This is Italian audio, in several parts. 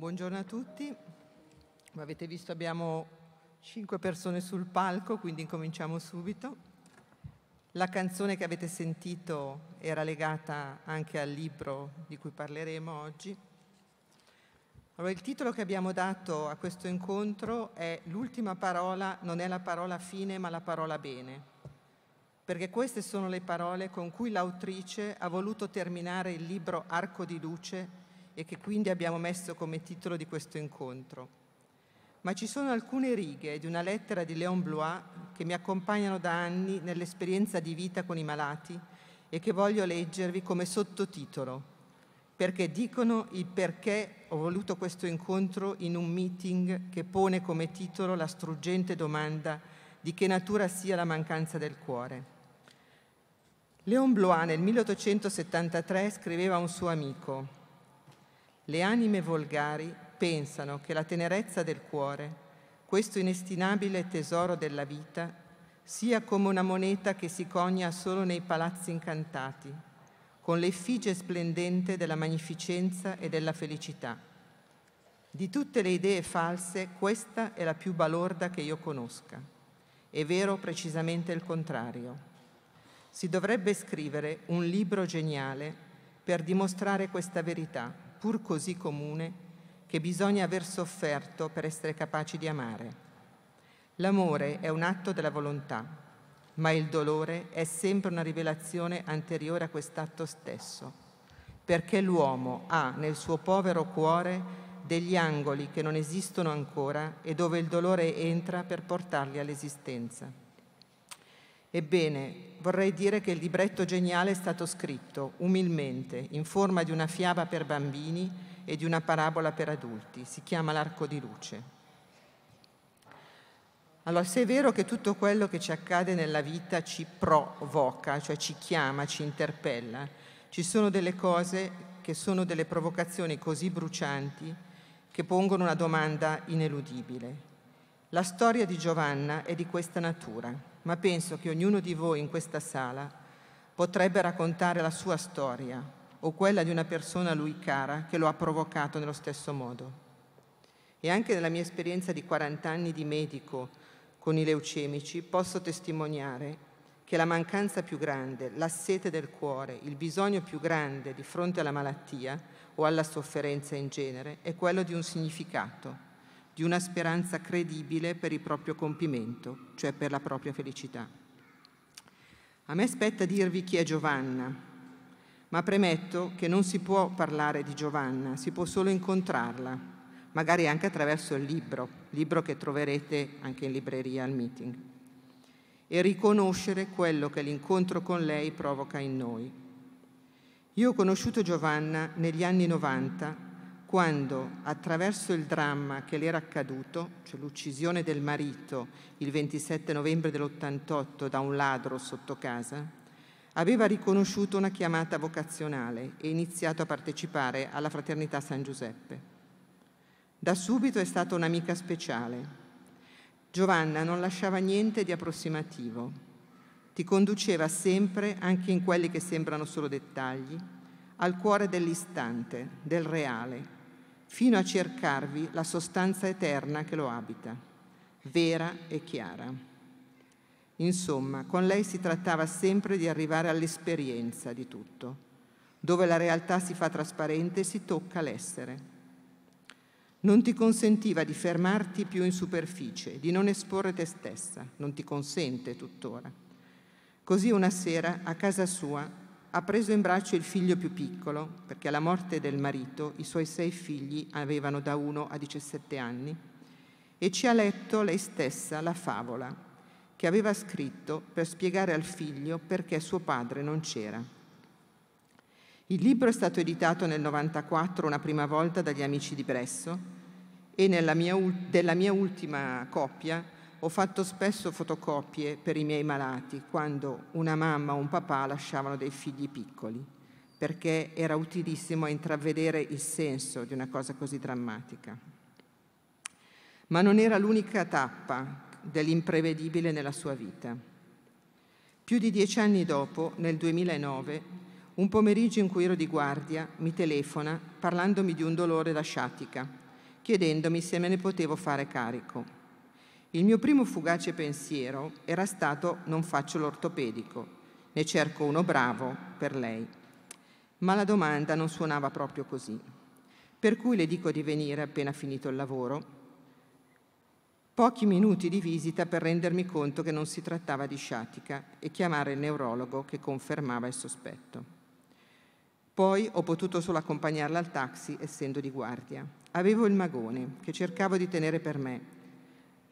Buongiorno a tutti. Come avete visto abbiamo cinque persone sul palco, quindi incominciamo subito. La canzone che avete sentito era legata anche al libro di cui parleremo oggi. Allora, il titolo che abbiamo dato a questo incontro è L'ultima parola non è la parola fine ma la parola bene, perché queste sono le parole con cui l'autrice ha voluto terminare il libro Arco di Luce e che quindi abbiamo messo come titolo di questo incontro. Ma ci sono alcune righe di una lettera di Léon Blois che mi accompagnano da anni nell'esperienza di vita con i malati e che voglio leggervi come sottotitolo, perché dicono il perché ho voluto questo incontro in un meeting che pone come titolo la struggente domanda di che natura sia la mancanza del cuore. Léon Blois nel 1873 scriveva a un suo amico le anime volgari pensano che la tenerezza del cuore, questo inestinabile tesoro della vita, sia come una moneta che si cogna solo nei palazzi incantati, con l'effigie splendente della magnificenza e della felicità. Di tutte le idee false, questa è la più balorda che io conosca. È vero precisamente il contrario. Si dovrebbe scrivere un libro geniale per dimostrare questa verità pur così comune, che bisogna aver sofferto per essere capaci di amare. L'amore è un atto della volontà, ma il dolore è sempre una rivelazione anteriore a quest'atto stesso, perché l'uomo ha nel suo povero cuore degli angoli che non esistono ancora e dove il dolore entra per portarli all'esistenza. Ebbene, vorrei dire che il libretto geniale è stato scritto umilmente, in forma di una fiaba per bambini e di una parabola per adulti. Si chiama L'arco di luce. Allora, se è vero che tutto quello che ci accade nella vita ci provoca, cioè ci chiama, ci interpella, ci sono delle cose che sono delle provocazioni così brucianti che pongono una domanda ineludibile. La storia di Giovanna è di questa natura ma penso che ognuno di voi in questa sala potrebbe raccontare la sua storia o quella di una persona a lui cara che lo ha provocato nello stesso modo. E anche nella mia esperienza di 40 anni di medico con i leucemici posso testimoniare che la mancanza più grande, la sete del cuore, il bisogno più grande di fronte alla malattia o alla sofferenza in genere è quello di un significato di una speranza credibile per il proprio compimento, cioè per la propria felicità. A me spetta dirvi chi è Giovanna, ma premetto che non si può parlare di Giovanna, si può solo incontrarla, magari anche attraverso il libro, libro che troverete anche in libreria al meeting, e riconoscere quello che l'incontro con lei provoca in noi. Io ho conosciuto Giovanna negli anni 90 quando, attraverso il dramma che le era accaduto, cioè l'uccisione del marito il 27 novembre dell'88 da un ladro sotto casa, aveva riconosciuto una chiamata vocazionale e iniziato a partecipare alla Fraternità San Giuseppe. Da subito è stata un'amica speciale. Giovanna non lasciava niente di approssimativo. Ti conduceva sempre, anche in quelli che sembrano solo dettagli, al cuore dell'istante, del reale, fino a cercarvi la sostanza eterna che lo abita, vera e chiara. Insomma, con lei si trattava sempre di arrivare all'esperienza di tutto, dove la realtà si fa trasparente e si tocca l'essere. Non ti consentiva di fermarti più in superficie, di non esporre te stessa, non ti consente tuttora. Così una sera a casa sua ha preso in braccio il figlio più piccolo, perché alla morte del marito i suoi sei figli avevano da 1 a 17 anni, e ci ha letto lei stessa la favola che aveva scritto per spiegare al figlio perché suo padre non c'era. Il libro è stato editato nel 1994 una prima volta dagli amici di Bresso e mia, della mia ultima coppia ho fatto spesso fotocopie per i miei malati quando una mamma o un papà lasciavano dei figli piccoli, perché era utilissimo a intravedere il senso di una cosa così drammatica. Ma non era l'unica tappa dell'imprevedibile nella sua vita. Più di dieci anni dopo, nel 2009, un pomeriggio in cui ero di guardia, mi telefona parlandomi di un dolore da sciatica, chiedendomi se me ne potevo fare carico. Il mio primo fugace pensiero era stato non faccio l'ortopedico, ne cerco uno bravo per lei. Ma la domanda non suonava proprio così. Per cui le dico di venire appena finito il lavoro. Pochi minuti di visita per rendermi conto che non si trattava di sciatica e chiamare il neurologo che confermava il sospetto. Poi ho potuto solo accompagnarla al taxi essendo di guardia. Avevo il magone che cercavo di tenere per me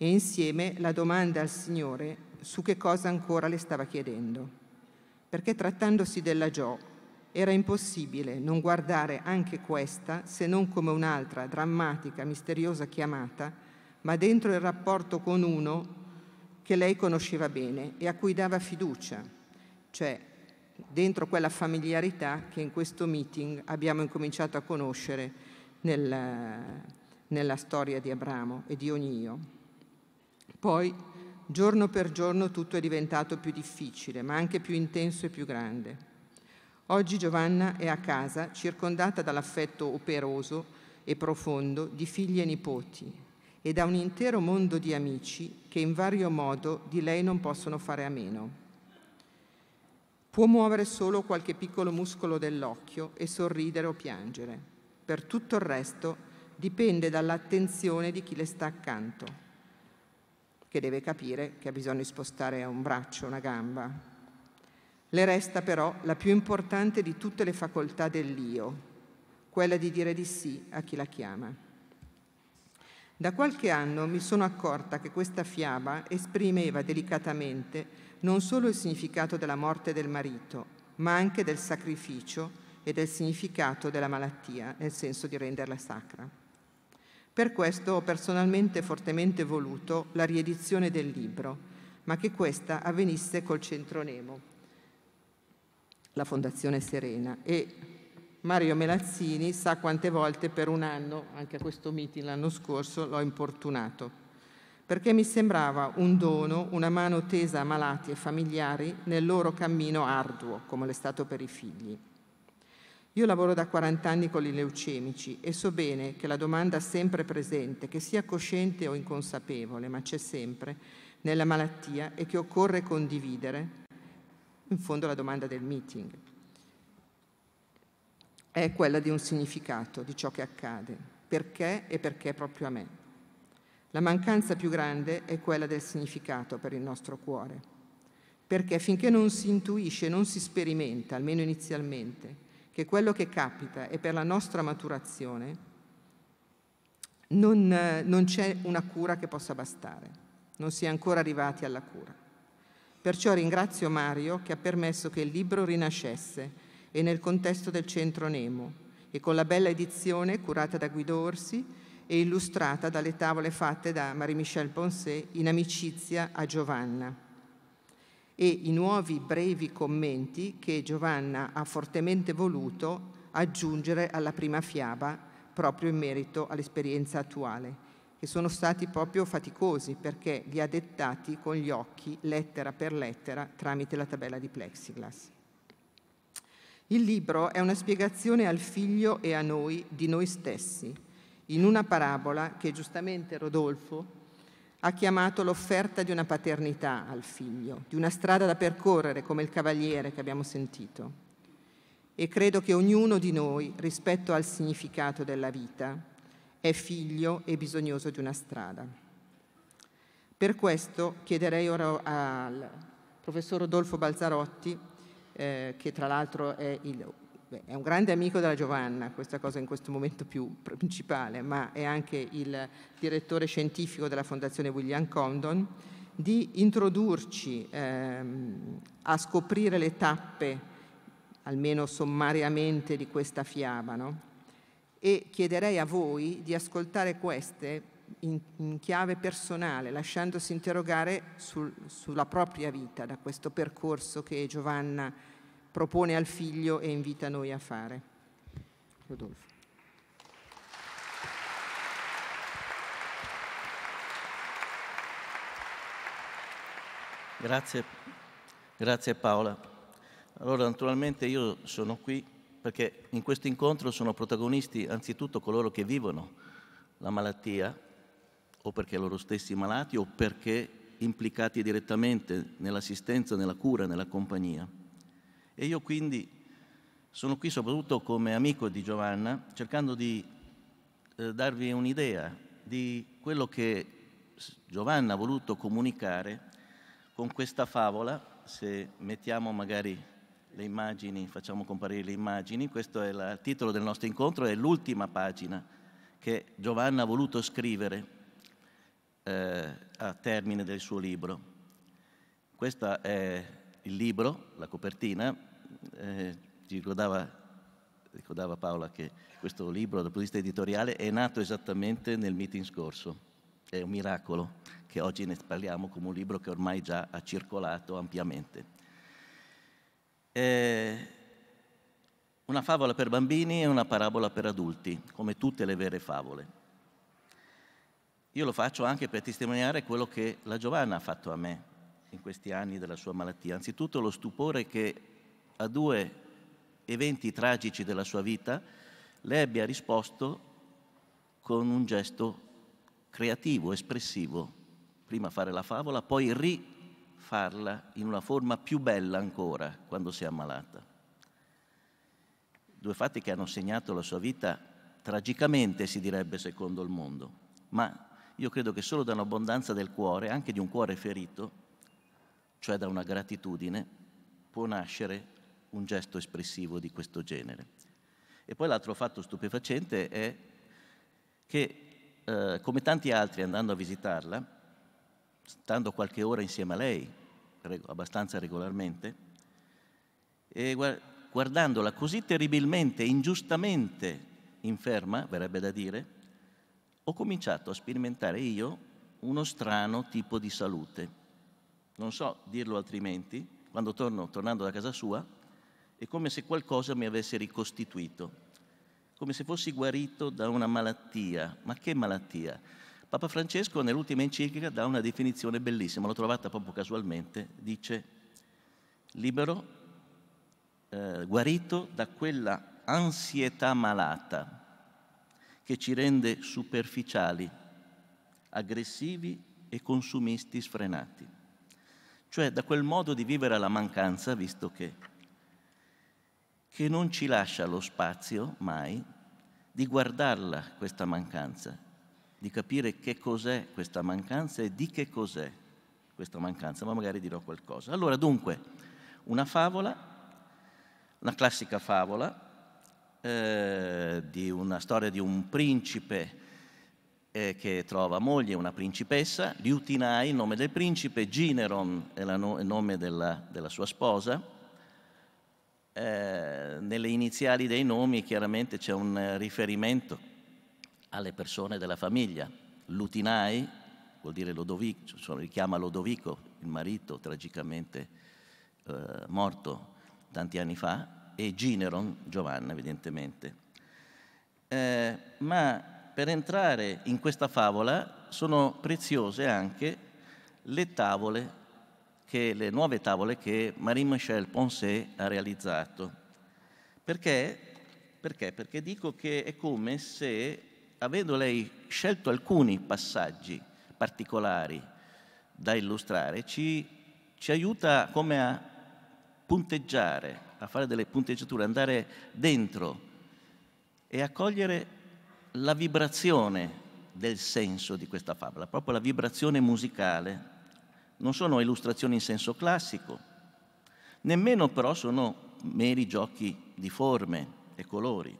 e insieme la domanda al Signore su che cosa ancora le stava chiedendo. Perché trattandosi della Gio, era impossibile non guardare anche questa, se non come un'altra drammatica, misteriosa chiamata, ma dentro il rapporto con uno che lei conosceva bene e a cui dava fiducia, cioè dentro quella familiarità che in questo meeting abbiamo incominciato a conoscere nel, nella storia di Abramo e di ogni io. Poi, giorno per giorno, tutto è diventato più difficile, ma anche più intenso e più grande. Oggi Giovanna è a casa, circondata dall'affetto operoso e profondo di figli e nipoti e da un intero mondo di amici che in vario modo di lei non possono fare a meno. Può muovere solo qualche piccolo muscolo dell'occhio e sorridere o piangere. Per tutto il resto dipende dall'attenzione di chi le sta accanto che deve capire che ha bisogno di spostare un braccio, una gamba. Le resta però la più importante di tutte le facoltà dell'io, quella di dire di sì a chi la chiama. Da qualche anno mi sono accorta che questa fiaba esprimeva delicatamente non solo il significato della morte del marito, ma anche del sacrificio e del significato della malattia, nel senso di renderla sacra. Per questo ho personalmente fortemente voluto la riedizione del libro, ma che questa avvenisse col Centro Nemo, la Fondazione Serena. E Mario Melazzini sa quante volte per un anno, anche a questo meeting l'anno scorso, l'ho importunato, perché mi sembrava un dono, una mano tesa a malati e familiari nel loro cammino arduo, come l'è stato per i figli. Io lavoro da 40 anni con i leucemici e so bene che la domanda sempre presente, che sia cosciente o inconsapevole, ma c'è sempre, nella malattia e che occorre condividere, in fondo la domanda del meeting, è quella di un significato di ciò che accade, perché e perché proprio a me. La mancanza più grande è quella del significato per il nostro cuore, perché finché non si intuisce, non si sperimenta, almeno inizialmente, che quello che capita è per la nostra maturazione, non, non c'è una cura che possa bastare, non si è ancora arrivati alla cura. Perciò ringrazio Mario che ha permesso che il libro rinascesse e nel contesto del centro Nemo e con la bella edizione curata da Guido Orsi e illustrata dalle tavole fatte da Marie-Michel Ponset in amicizia a Giovanna e i nuovi brevi commenti che Giovanna ha fortemente voluto aggiungere alla prima fiaba proprio in merito all'esperienza attuale, che sono stati proprio faticosi perché li ha dettati con gli occhi lettera per lettera tramite la tabella di plexiglass. Il libro è una spiegazione al figlio e a noi di noi stessi, in una parabola che giustamente Rodolfo ha chiamato l'offerta di una paternità al figlio, di una strada da percorrere come il cavaliere che abbiamo sentito. E credo che ognuno di noi, rispetto al significato della vita, è figlio e bisognoso di una strada. Per questo chiederei ora al professor Rodolfo Balzarotti, eh, che tra l'altro è il è un grande amico della Giovanna, questa cosa in questo momento più principale, ma è anche il direttore scientifico della Fondazione William Condon, di introdurci ehm, a scoprire le tappe, almeno sommariamente, di questa fiaba. No? E chiederei a voi di ascoltare queste in, in chiave personale, lasciandosi interrogare sul, sulla propria vita, da questo percorso che Giovanna ha propone al figlio e invita noi a fare. Rodolfo. Grazie, grazie Paola. Allora, naturalmente io sono qui perché in questo incontro sono protagonisti anzitutto coloro che vivono la malattia, o perché loro stessi malati, o perché implicati direttamente nell'assistenza, nella cura, nella compagnia. E io quindi sono qui soprattutto come amico di Giovanna, cercando di eh, darvi un'idea di quello che Giovanna ha voluto comunicare con questa favola, se mettiamo magari le immagini, facciamo comparire le immagini, questo è il titolo del nostro incontro, è l'ultima pagina che Giovanna ha voluto scrivere eh, a termine del suo libro. Questo è il libro, la copertina, eh, ci ricordava, ricordava Paola che questo libro dal punto di vista editoriale è nato esattamente nel meeting scorso. È un miracolo che oggi ne parliamo come un libro che ormai già ha circolato ampiamente. Eh, una favola per bambini e una parabola per adulti, come tutte le vere favole. Io lo faccio anche per testimoniare quello che la Giovanna ha fatto a me in questi anni della sua malattia. Anzitutto lo stupore che a due eventi tragici della sua vita, lei abbia risposto con un gesto creativo, espressivo. Prima fare la favola, poi rifarla in una forma più bella ancora quando si è ammalata. Due fatti che hanno segnato la sua vita tragicamente, si direbbe secondo il mondo, ma io credo che solo da un'abbondanza del cuore, anche di un cuore ferito, cioè da una gratitudine, può nascere un gesto espressivo di questo genere. E poi l'altro fatto stupefacente è che, eh, come tanti altri andando a visitarla, stando qualche ora insieme a lei, abbastanza regolarmente, e guardandola così terribilmente, ingiustamente inferma, verrebbe da dire, ho cominciato a sperimentare io uno strano tipo di salute. Non so dirlo altrimenti, quando torno, tornando da casa sua, è come se qualcosa mi avesse ricostituito, come se fossi guarito da una malattia. Ma che malattia? Papa Francesco nell'ultima enciclica dà una definizione bellissima, l'ho trovata proprio casualmente, dice libero, eh, guarito da quella ansietà malata che ci rende superficiali, aggressivi e consumisti sfrenati, cioè da quel modo di vivere alla mancanza, visto che che non ci lascia lo spazio mai di guardarla questa mancanza, di capire che cos'è questa mancanza e di che cos'è questa mancanza, ma magari dirò qualcosa. Allora dunque, una favola, una classica favola eh, di una storia di un principe eh, che trova moglie, una principessa, Liutinai, il nome del principe, Gineron è, no- il nome della, della sua sposa, eh, nelle iniziali dei nomi chiaramente c'è un riferimento alle persone della famiglia. Lutinai vuol dire Lodovico, cioè, richiama Lodovico, il marito tragicamente eh, morto tanti anni fa, e Gineron, Giovanna evidentemente. Eh, ma per entrare in questa favola sono preziose anche le tavole che le nuove tavole che Marie-Michel Poncet ha realizzato. Perché? Perché? Perché dico che è come se, avendo lei scelto alcuni passaggi particolari da illustrare, ci, ci aiuta come a punteggiare, a fare delle punteggiature, andare dentro e a cogliere la vibrazione del senso di questa favola, proprio la vibrazione musicale non sono illustrazioni in senso classico, nemmeno però sono meri giochi di forme e colori.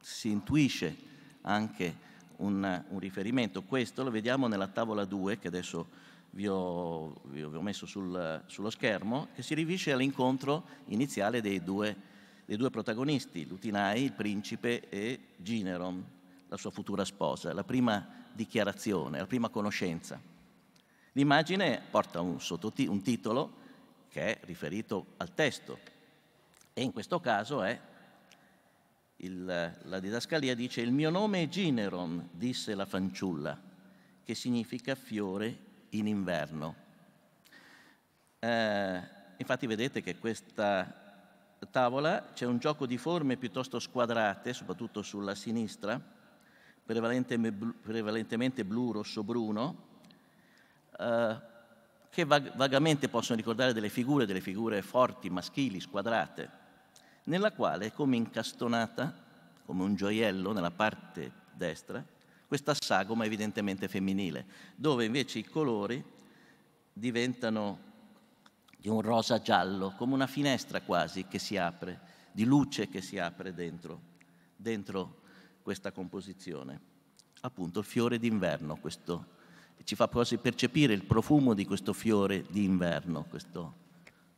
Si intuisce anche un, un riferimento. Questo lo vediamo nella tavola 2 che adesso vi ho, vi ho messo sul, sullo schermo, che si riferisce all'incontro iniziale dei due, dei due protagonisti, Lutinai, il principe, e Gineron, la sua futura sposa, la prima dichiarazione, la prima conoscenza. L'immagine porta un, un titolo che è riferito al testo e in questo caso è il, la didascalia dice il mio nome è Gineron, disse la fanciulla, che significa fiore in inverno. Eh, infatti vedete che questa tavola c'è un gioco di forme piuttosto squadrate, soprattutto sulla sinistra, prevalentemente blu, rosso, bruno, eh, che vag- vagamente possono ricordare delle figure, delle figure forti, maschili, squadrate, nella quale è come incastonata, come un gioiello nella parte destra, questa sagoma evidentemente femminile, dove invece i colori diventano di un rosa giallo, come una finestra quasi che si apre, di luce che si apre dentro, dentro questa composizione. Appunto il fiore d'inverno, questo ci fa quasi percepire il profumo di questo fiore d'inverno, questo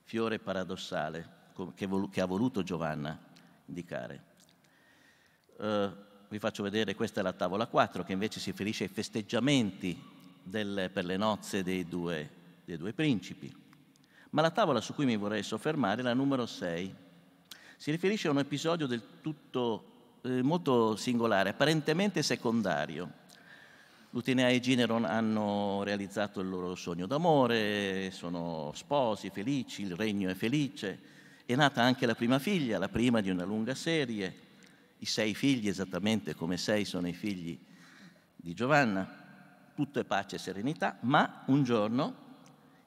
fiore paradossale che, ha voluto Giovanna indicare. Eh, vi faccio vedere, questa è la tavola 4 che invece si riferisce ai festeggiamenti del, per le nozze dei due, dei due principi. Ma la tavola su cui mi vorrei soffermare è la numero 6. Si riferisce a un episodio del tutto eh, molto singolare, apparentemente secondario, Cutinea e Gineron hanno realizzato il loro sogno d'amore, sono sposi felici, il regno è felice. È nata anche la prima figlia, la prima di una lunga serie. I sei figli, esattamente come sei, sono i figli di Giovanna. Tutto è pace e serenità, ma un giorno,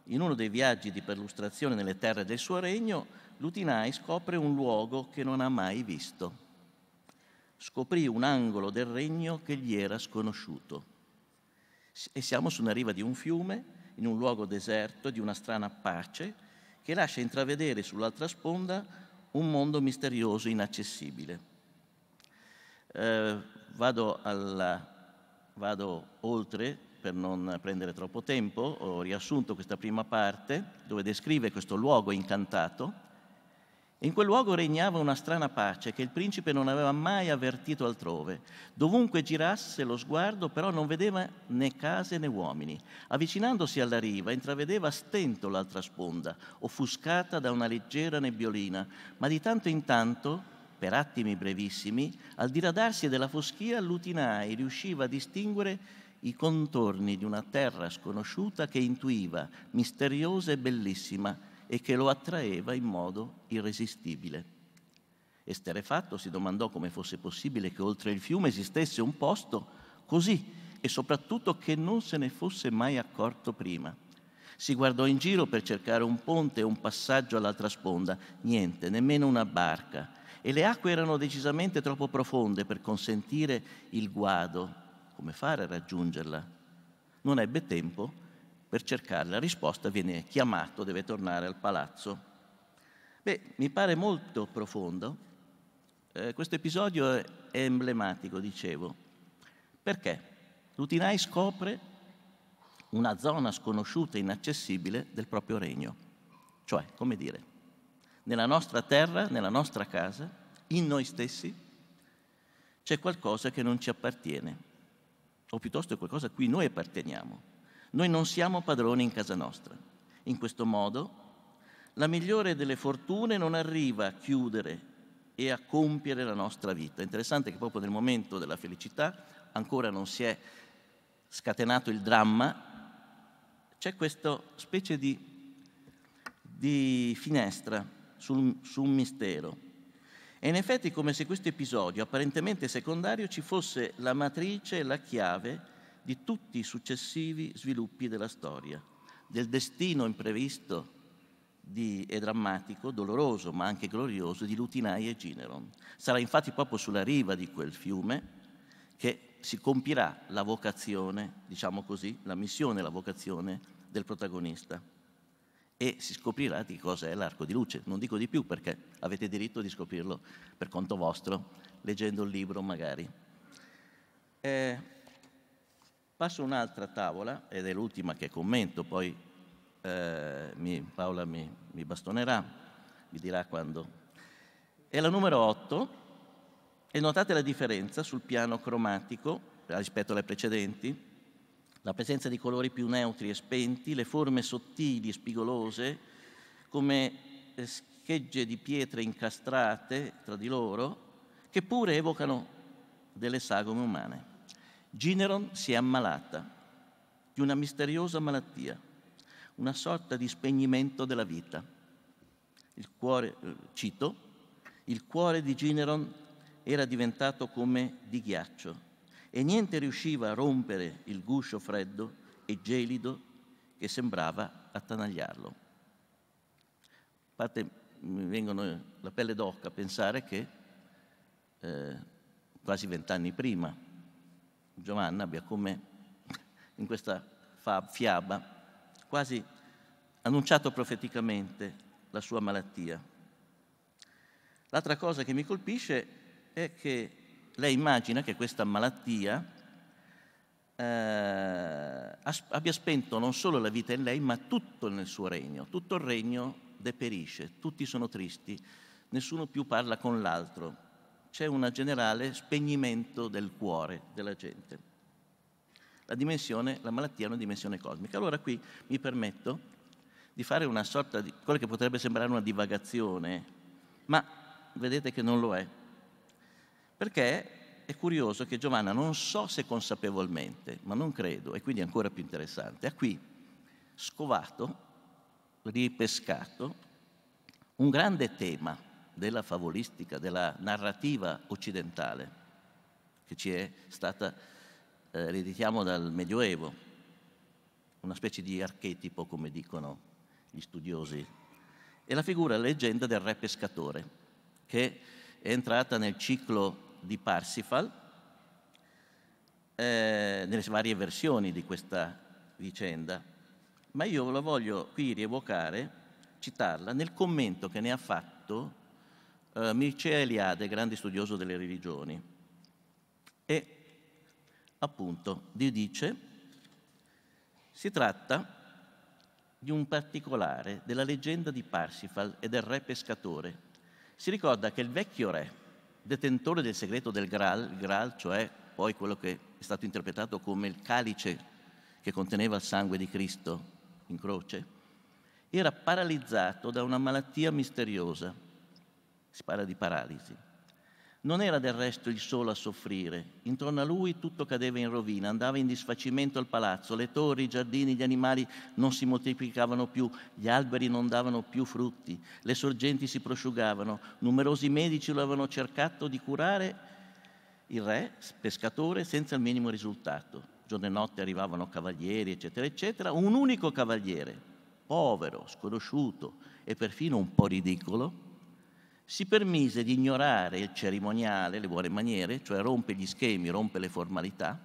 in uno dei viaggi di perlustrazione nelle terre del suo regno, Lutinai scopre un luogo che non ha mai visto. Scoprì un angolo del regno che gli era sconosciuto e siamo su una riva di un fiume, in un luogo deserto di una strana pace, che lascia intravedere sull'altra sponda un mondo misterioso e inaccessibile. Eh, vado, alla, vado oltre per non prendere troppo tempo, ho riassunto questa prima parte dove descrive questo luogo incantato in quel luogo regnava una strana pace che il principe non aveva mai avvertito altrove. Dovunque girasse lo sguardo però non vedeva né case né uomini. Avvicinandosi alla riva intravedeva a stento l'altra sponda, offuscata da una leggera nebbiolina, ma di tanto in tanto, per attimi brevissimi, al diradarsi della foschia l'utinai riusciva a distinguere i contorni di una terra sconosciuta che intuiva, misteriosa e bellissima, e che lo attraeva in modo irresistibile. Esterefatto si domandò come fosse possibile che oltre il fiume esistesse un posto così e soprattutto che non se ne fosse mai accorto prima. Si guardò in giro per cercare un ponte o un passaggio all'altra sponda, niente, nemmeno una barca, e le acque erano decisamente troppo profonde per consentire il guado. Come fare a raggiungerla? Non ebbe tempo per cercare la risposta viene chiamato, deve tornare al palazzo. Beh, mi pare molto profondo. Eh, questo episodio è emblematico, dicevo. Perché? Lutinai scopre una zona sconosciuta e inaccessibile del proprio regno. Cioè, come dire, nella nostra terra, nella nostra casa, in noi stessi, c'è qualcosa che non ci appartiene, o piuttosto qualcosa a cui noi apparteniamo, noi non siamo padroni in casa nostra. In questo modo la migliore delle fortune non arriva a chiudere e a compiere la nostra vita. Interessante che proprio nel momento della felicità ancora non si è scatenato il dramma, c'è questa specie di, di finestra sul, su un mistero. E in effetti è come se questo episodio, apparentemente secondario, ci fosse la matrice, la chiave di tutti i successivi sviluppi della storia, del destino imprevisto di, e drammatico, doloroso ma anche glorioso di Lutinai e Gineron. Sarà infatti proprio sulla riva di quel fiume che si compirà la vocazione, diciamo così, la missione, la vocazione del protagonista e si scoprirà di cosa è l'arco di luce. Non dico di più perché avete diritto di scoprirlo per conto vostro, leggendo il libro magari. Eh, Passo un'altra tavola, ed è l'ultima che commento, poi eh, mi, Paola mi, mi bastonerà, mi dirà quando. È la numero 8 e notate la differenza sul piano cromatico rispetto alle precedenti, la presenza di colori più neutri e spenti, le forme sottili e spigolose come eh, schegge di pietre incastrate tra di loro, che pure evocano delle sagome umane. Gineron si è ammalata di una misteriosa malattia, una sorta di spegnimento della vita. Il cuore, eh, cito, il cuore di Gineron era diventato come di ghiaccio e niente riusciva a rompere il guscio freddo e gelido che sembrava attanagliarlo. A parte mi vengono eh, la pelle d'occa a pensare che eh, quasi vent'anni prima, Giovanna abbia come in questa fiaba quasi annunciato profeticamente la sua malattia. L'altra cosa che mi colpisce è che lei immagina che questa malattia eh, abbia spento non solo la vita in lei, ma tutto nel suo regno. Tutto il regno deperisce, tutti sono tristi, nessuno più parla con l'altro c'è un generale spegnimento del cuore della gente. La, la malattia è una dimensione cosmica. Allora qui mi permetto di fare una sorta di, quello che potrebbe sembrare una divagazione, ma vedete che non lo è. Perché è curioso che Giovanna, non so se consapevolmente, ma non credo, e quindi è ancora più interessante, ha qui scovato, ripescato, un grande tema della favolistica, della narrativa occidentale che ci è stata, eh, dal Medioevo, una specie di archetipo, come dicono gli studiosi. E la figura, la leggenda del re pescatore, che è entrata nel ciclo di Parsifal, eh, nelle varie versioni di questa vicenda. Ma io la voglio qui rievocare, citarla, nel commento che ne ha fatto uh, eh, Mircea Eliade, grande studioso delle religioni. E appunto Dio dice, si tratta di un particolare della leggenda di Parsifal e del re pescatore. Si ricorda che il vecchio re, detentore del segreto del Graal, il Graal cioè poi quello che è stato interpretato come il calice che conteneva il sangue di Cristo in croce, era paralizzato da una malattia misteriosa si parla di paralisi. Non era del resto il solo a soffrire. Intorno a lui tutto cadeva in rovina, andava in disfacimento il palazzo, le torri, i giardini, gli animali non si moltiplicavano più, gli alberi non davano più frutti, le sorgenti si prosciugavano, numerosi medici lo avevano cercato di curare, il re, pescatore, senza il minimo risultato. Giorno e notte arrivavano cavalieri, eccetera, eccetera. Un unico cavaliere, povero, sconosciuto e perfino un po' ridicolo, si permise di ignorare il cerimoniale, le buone maniere, cioè rompe gli schemi, rompe le formalità,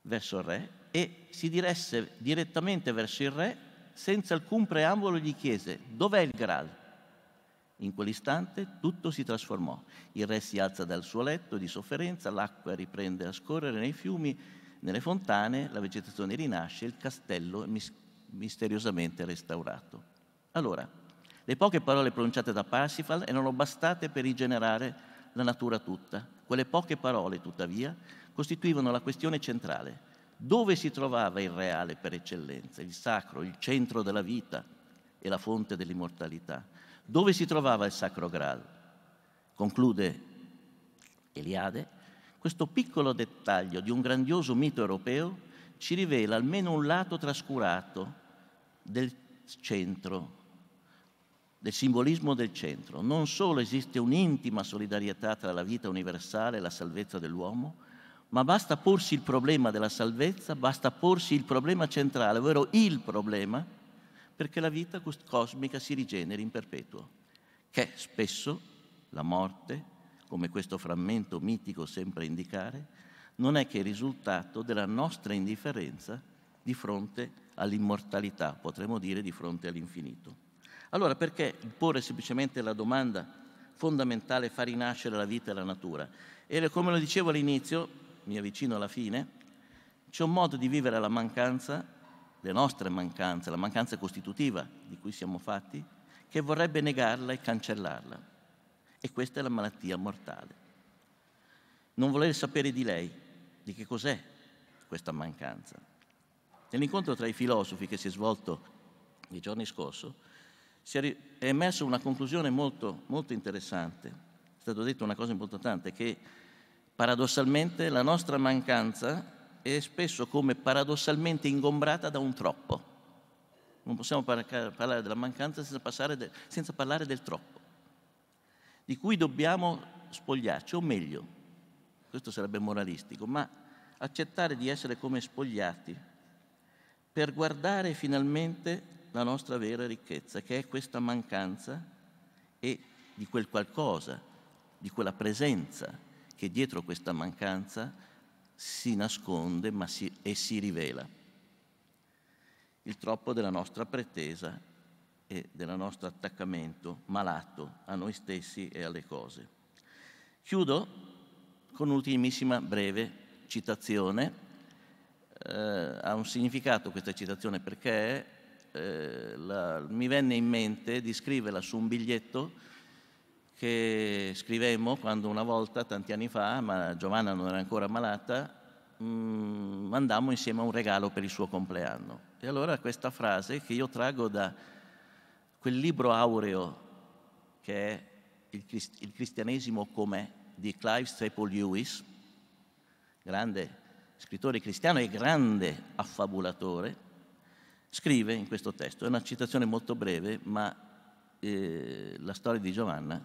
verso il re e si diresse direttamente verso il re senza alcun preambolo gli chiese dov'è il Graal? In quell'istante tutto si trasformò. Il re si alza dal suo letto di sofferenza, l'acqua riprende a scorrere nei fiumi, nelle fontane, la vegetazione rinasce, il castello è misteriosamente restaurato. Allora, le poche parole pronunciate da Parsifal erano bastate per rigenerare la natura tutta. Quelle poche parole, tuttavia, costituivano la questione centrale. Dove si trovava il reale per eccellenza, il sacro, il centro della vita e la fonte dell'immortalità? Dove si trovava il sacro Graal? Conclude Eliade, questo piccolo dettaglio di un grandioso mito europeo ci rivela almeno un lato trascurato del centro del simbolismo del centro, non solo esiste un'intima solidarietà tra la vita universale e la salvezza dell'uomo, ma basta porsi il problema della salvezza, basta porsi il problema centrale, ovvero il problema, perché la vita cosmica si rigeneri in perpetuo, che spesso la morte, come questo frammento mitico sembra indicare, non è che il risultato della nostra indifferenza di fronte all'immortalità, potremmo dire di fronte all'infinito. Allora perché porre semplicemente la domanda fondamentale fa rinascere la vita e la natura? E come lo dicevo all'inizio, mi avvicino alla fine, c'è un modo di vivere la mancanza, le nostre mancanze, la mancanza costitutiva di cui siamo fatti, che vorrebbe negarla e cancellarla. E questa è la malattia mortale. Non volere sapere di lei, di che cos'è questa mancanza. Nell'incontro tra i filosofi che si è svolto il giorni scorsi, è emersa una conclusione molto, molto interessante. È stata detta una cosa importante, che paradossalmente la nostra mancanza è spesso come paradossalmente ingombrata da un troppo. Non possiamo parlare della mancanza senza, de, senza parlare del troppo, di cui dobbiamo spogliarci, o meglio, questo sarebbe moralistico, ma accettare di essere come spogliati per guardare finalmente la nostra vera ricchezza, che è questa mancanza e di quel qualcosa, di quella presenza che dietro questa mancanza si nasconde si, e si rivela. Il troppo della nostra pretesa e del nostro attaccamento malato a noi stessi e alle cose. Chiudo con un'ultimissima breve citazione. Eh, ha un significato questa citazione perché eh, la, mi venne in mente di scriverla su un biglietto che scrivemmo quando una volta, tanti anni fa, ma Giovanna non era ancora malata, mh, mm, andammo insieme a un regalo per il suo compleanno. E allora questa frase che io trago da quel libro aureo che è Il, Crist- il cristianesimo com'è di Clive Staple Lewis, grande scrittore cristiano e grande affabulatore, scrive in questo testo, è una citazione molto breve, ma eh, la storia di Giovanna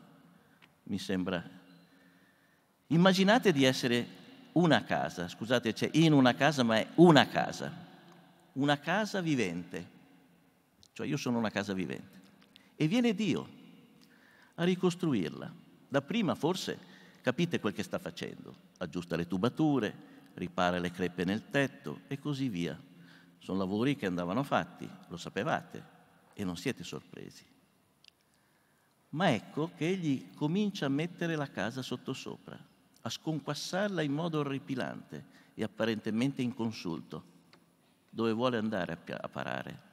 mi sembra... Immaginate di essere una casa, scusate, c'è in una casa, ma è una casa, una casa vivente, cioè io sono una casa vivente, e viene Dio a ricostruirla. Da prima forse capite quel che sta facendo, aggiusta le tubature, ripara le crepe nel tetto e così via. Sono lavori che andavano fatti, lo sapevate e non siete sorpresi. Ma ecco che egli comincia a mettere la casa sottosopra, a sconquassarla in modo orripilante e apparentemente inconsulto, dove vuole andare a, parare.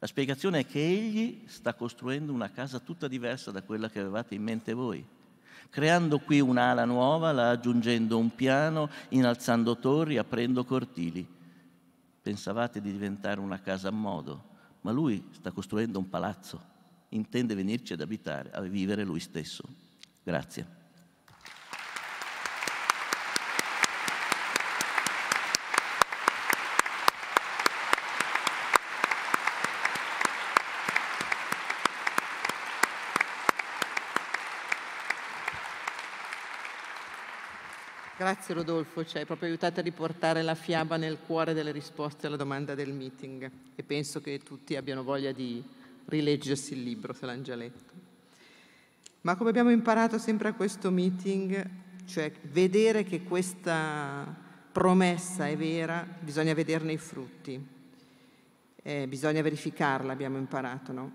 La spiegazione è che egli sta costruendo una casa tutta diversa da quella che avevate in mente voi, creando qui un'ala nuova, la aggiungendo un piano, innalzando torri, aprendo cortili. Pensavate di diventare una casa a modo, ma lui sta costruendo un palazzo, intende venirci ad abitare, a vivere lui stesso. Grazie. Grazie Rodolfo, ci hai proprio aiutato a riportare la fiaba nel cuore delle risposte alla domanda del meeting e penso che tutti abbiano voglia di rileggersi il libro se l'hanno già letto. Ma come abbiamo imparato sempre a questo meeting, cioè vedere che questa promessa è vera, bisogna vederne i frutti, eh, bisogna verificarla, abbiamo imparato, no?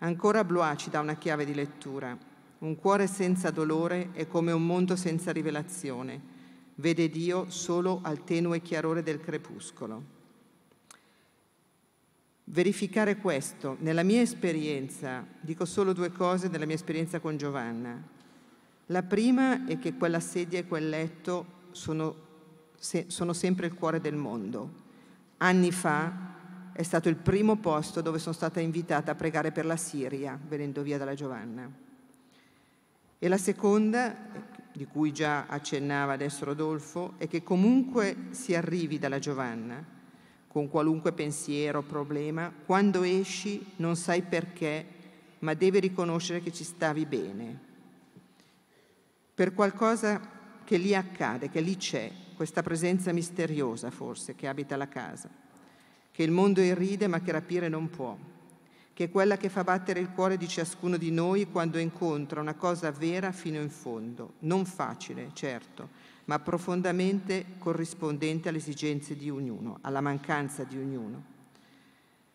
Ancora Blois ci dà una chiave di lettura un cuore senza dolore è come un mondo senza rivelazione. Vede Dio solo al tenue chiarore del crepuscolo. Verificare questo, nella mia esperienza, dico solo due cose della mia esperienza con Giovanna. La prima è che quella sedia e quel letto sono, se, sono sempre il cuore del mondo. Anni fa è stato il primo posto dove sono stata invitata a pregare per la Siria, venendo via dalla Giovanna e la seconda, di cui già accennava adesso Rodolfo, è che comunque si arrivi dalla Giovanna, con qualunque pensiero, o problema, quando esci non sai perché, ma devi riconoscere che ci stavi bene. Per qualcosa che lì accade, che lì c'è, questa presenza misteriosa forse che abita la casa, che il mondo irride ma che rapire non può che è quella che fa battere il cuore di ciascuno di noi quando incontra una cosa vera fino in fondo, non facile, certo, ma profondamente corrispondente alle esigenze di ognuno, alla mancanza di ognuno.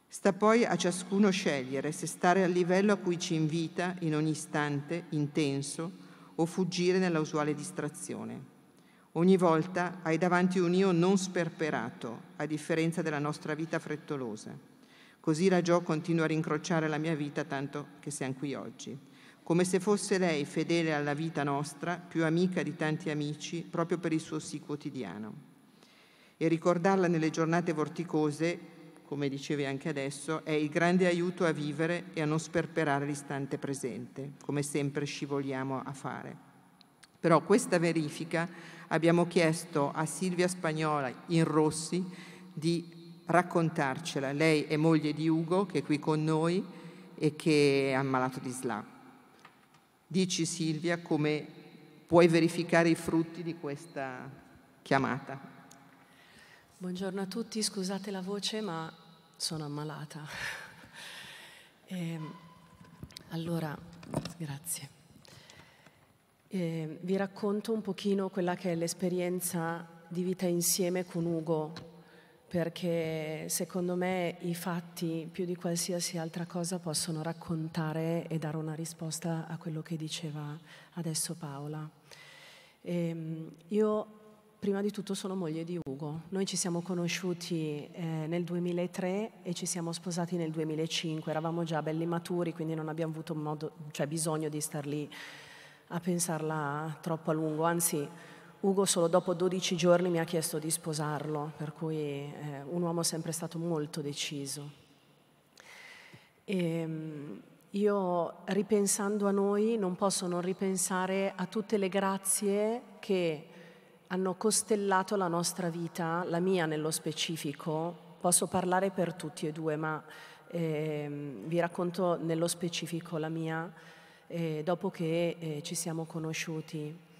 Sta poi a ciascuno scegliere se stare al livello a cui ci invita in ogni istante intenso o fuggire nella usuale distrazione. Ogni volta hai davanti un io non sperperato, a differenza della nostra vita frettolosa Così la Gio continua a rincrociare la mia vita tanto che siamo qui oggi. Come se fosse lei fedele alla vita nostra, più amica di tanti amici, proprio per il suo sì quotidiano. E ricordarla nelle giornate vorticose, come dicevi anche adesso, è il grande aiuto a vivere e a non sperperare l'istante presente, come sempre scivoliamo a fare. Però questa verifica abbiamo chiesto a Silvia Spagnola in Rossi di raccontarcela. Lei è moglie di Ugo che è qui con noi e che è ammalato di SLA. Dici Silvia come puoi verificare i frutti di questa chiamata. Buongiorno a tutti, scusate la voce ma sono ammalata. e, ehm, allora, grazie. E, ehm, vi racconto un pochino quella che è l'esperienza di vita insieme con Ugo perché secondo me i fatti più di qualsiasi altra cosa possono raccontare e dare una risposta a quello che diceva adesso Paola. E ehm, io prima di tutto sono moglie di Ugo, noi ci siamo conosciuti eh, nel 2003 e ci siamo sposati nel 2005, eravamo già belli maturi quindi non abbiamo avuto modo, cioè bisogno di star lì a pensarla troppo a lungo, anzi Ugo solo dopo 12 giorni mi ha chiesto di sposarlo, per cui eh, un uomo sempre stato molto deciso. E, ehm, io ripensando a noi non posso non ripensare a tutte le grazie che hanno costellato la nostra vita, la mia nello specifico. Posso parlare per tutti e due, ma eh, vi racconto nello specifico la mia eh, dopo che eh, ci siamo conosciuti.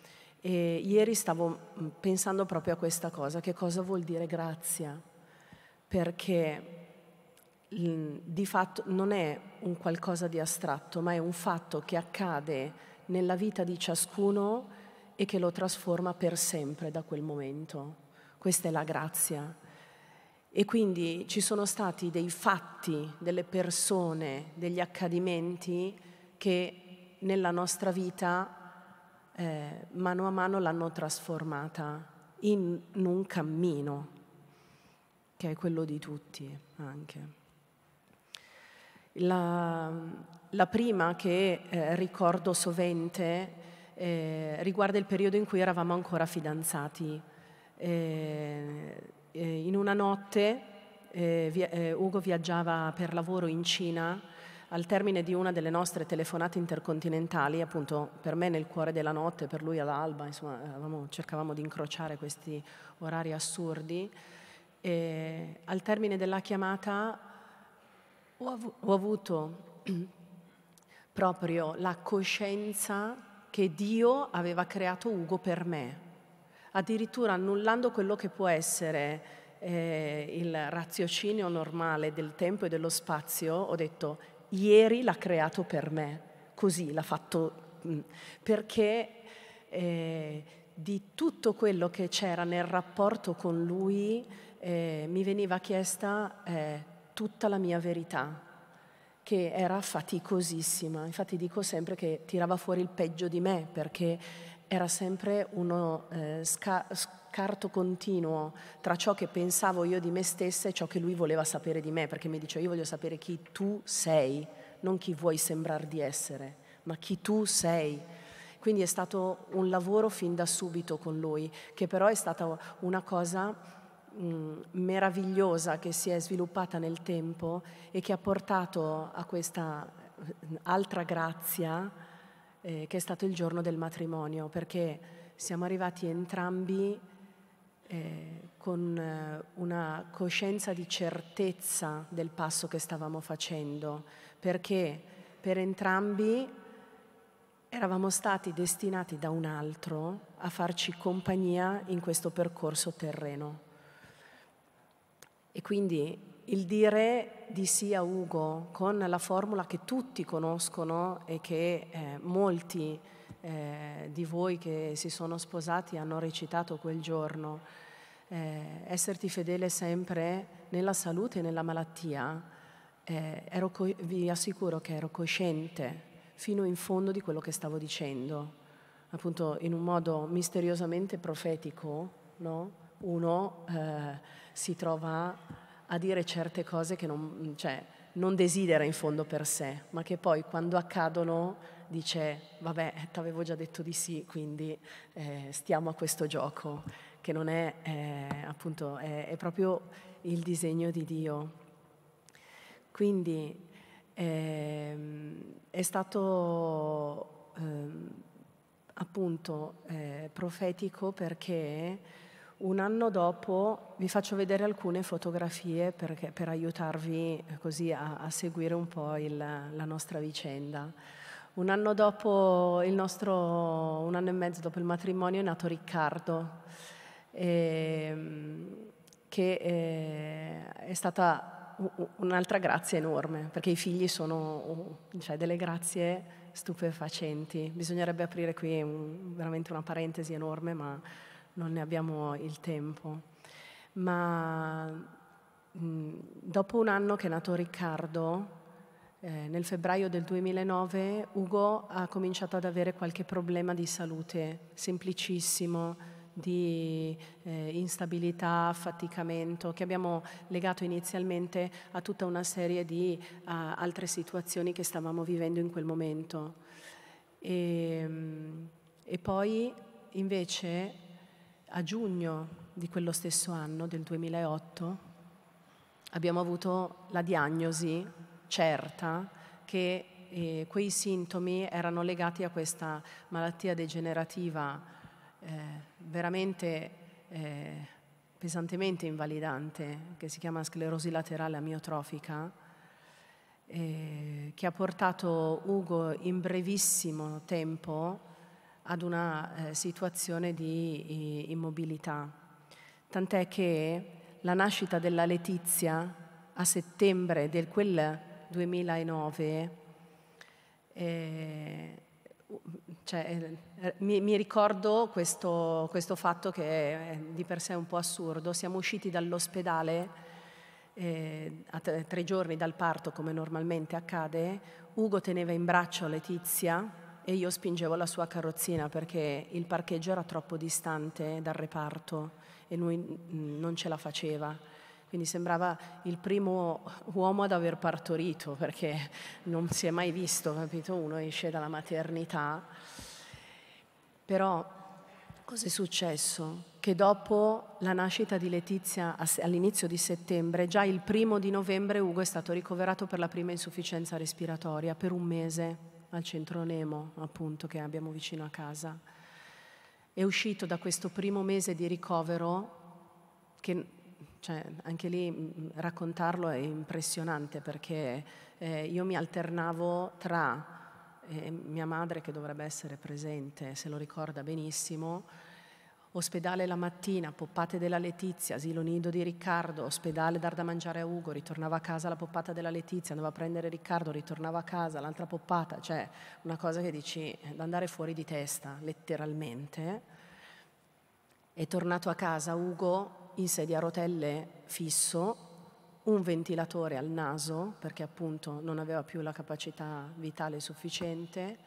E ieri stavo mm, pensando proprio a questa cosa, che cosa vuol dire grazia, perché mm, di fatto non è un qualcosa di astratto, ma è un fatto che accade nella vita di ciascuno e che lo trasforma per sempre da quel momento. Questa è la grazia. E quindi ci sono stati dei fatti, delle persone, degli accadimenti che nella nostra vita eh, mano a mano l'hanno trasformata in un cammino, che è quello di tutti anche. La, la prima che eh, ricordo sovente eh, riguarda il periodo in cui eravamo ancora fidanzati. Eh, eh, in una notte eh, Ugo viaggiava per lavoro in Cina al termine di una delle nostre telefonate intercontinentali, appunto per me nel cuore della notte, per lui all'alba, insomma avevamo, cercavamo di incrociare questi orari assurdi, e al termine della chiamata ho, av- ho avuto proprio la coscienza che Dio aveva creato Ugo per me, addirittura annullando quello che può essere eh, il raziocinio normale del tempo e dello spazio, ho detto ieri l'ha creato per me, così l'ha fatto, mm, perché eh, di tutto quello che c'era nel rapporto con lui eh, mi veniva chiesta eh, tutta la mia verità, che era faticosissima. Infatti dico sempre che tirava fuori il peggio di me perché era sempre uno eh, sca- scarto continuo tra ciò che pensavo io di me stessa e ciò che lui voleva sapere di me, perché mi diceva io voglio sapere chi tu sei, non chi vuoi sembrare di essere, ma chi tu sei. Quindi è stato un lavoro fin da subito con lui, che però è stata una cosa mh, mm, meravigliosa che si è sviluppata nel tempo e che ha portato a questa mm, altra grazia eh, che è stato il giorno del matrimonio, perché siamo arrivati entrambi eh, con eh, una coscienza di certezza del passo che stavamo facendo, perché per entrambi eravamo stati destinati da un altro a farci compagnia in questo percorso terreno. E quindi il dire di sì a Ugo con la formula che tutti conoscono e che eh, molti eh, di voi che si sono sposati hanno recitato quel giorno, eh, esserti fedele sempre nella salute e nella malattia, eh, ero, vi assicuro che ero cosciente fino in fondo di quello che stavo dicendo, appunto in un modo misteriosamente profetico, no? uno eh, si trova a dire certe cose che non, cioè, non desidera in fondo per sé, ma che poi quando accadono dice vabbè, ti avevo già detto di sì, quindi eh, stiamo a questo gioco che non è eh, appunto, è, è, proprio il disegno di Dio. Quindi eh, è stato ehm, eh, appunto profetico perché un anno dopo vi faccio vedere alcune fotografie perché, per aiutarvi eh, così a, a seguire un po' il, la nostra vicenda. Un anno dopo il nostro, un anno e mezzo dopo il matrimonio è nato Riccardo ehm, che eh, è stata un'altra grazia enorme, perché i figli sono cioè, delle grazie stupefacenti. Bisognerebbe aprire qui un, veramente una parentesi enorme, ma non ne abbiamo il tempo. Ma mh, dopo un anno che è nato Riccardo, eh, nel febbraio del 2009 Ugo ha cominciato ad avere qualche problema di salute semplicissimo di eh, instabilità, affaticamento che abbiamo legato inizialmente a tutta una serie di uh, altre situazioni che stavamo vivendo in quel momento. E, ehm, e poi invece a giugno di quello stesso anno, del 2008, abbiamo avuto la diagnosi certa che eh, quei sintomi erano legati a questa malattia degenerativa eh, veramente eh, pesantemente invalidante che si chiama sclerosi laterale amiotrofica, eh, che ha portato Ugo in brevissimo tempo ad una eh, situazione di immobilità. Tant'è che la nascita della Letizia a settembre del quel 2009 eh, cioè, eh, mi, mi, ricordo questo, questo, fatto che è di per sé un po' assurdo. Siamo usciti dall'ospedale eh, a tre giorni dal parto, come normalmente accade. Ugo teneva in braccio Letizia e io spingevo la sua carrozzina perché il parcheggio era troppo distante dal reparto e lui mm, non ce la faceva quindi sembrava il primo uomo ad aver partorito perché non si è mai visto, capito? Uno esce dalla maternità. Però cos'è successo? Che dopo la nascita di Letizia all'inizio di settembre, già il primo di novembre Ugo è stato ricoverato per la prima insufficienza respiratoria per un mese al centro Nemo, appunto, che abbiamo vicino a casa. È uscito da questo primo mese di ricovero che cioè, anche lì mm, mm, raccontarlo è impressionante perché eh, io mi alternavo tra eh, mia madre che dovrebbe essere presente, se lo ricorda benissimo, ospedale la mattina, poppate della Letizia, asilo nido di Riccardo, ospedale dar da mangiare a Ugo, ritornava a casa la poppata della Letizia, andava a prendere Riccardo, ritornava a casa, l'altra poppata, cioè una cosa che dici eh, da andare fuori di testa, letteralmente. È tornato a casa Ugo in sedia a rotelle fisso, un ventilatore al naso perché appunto non aveva più la capacità vitale sufficiente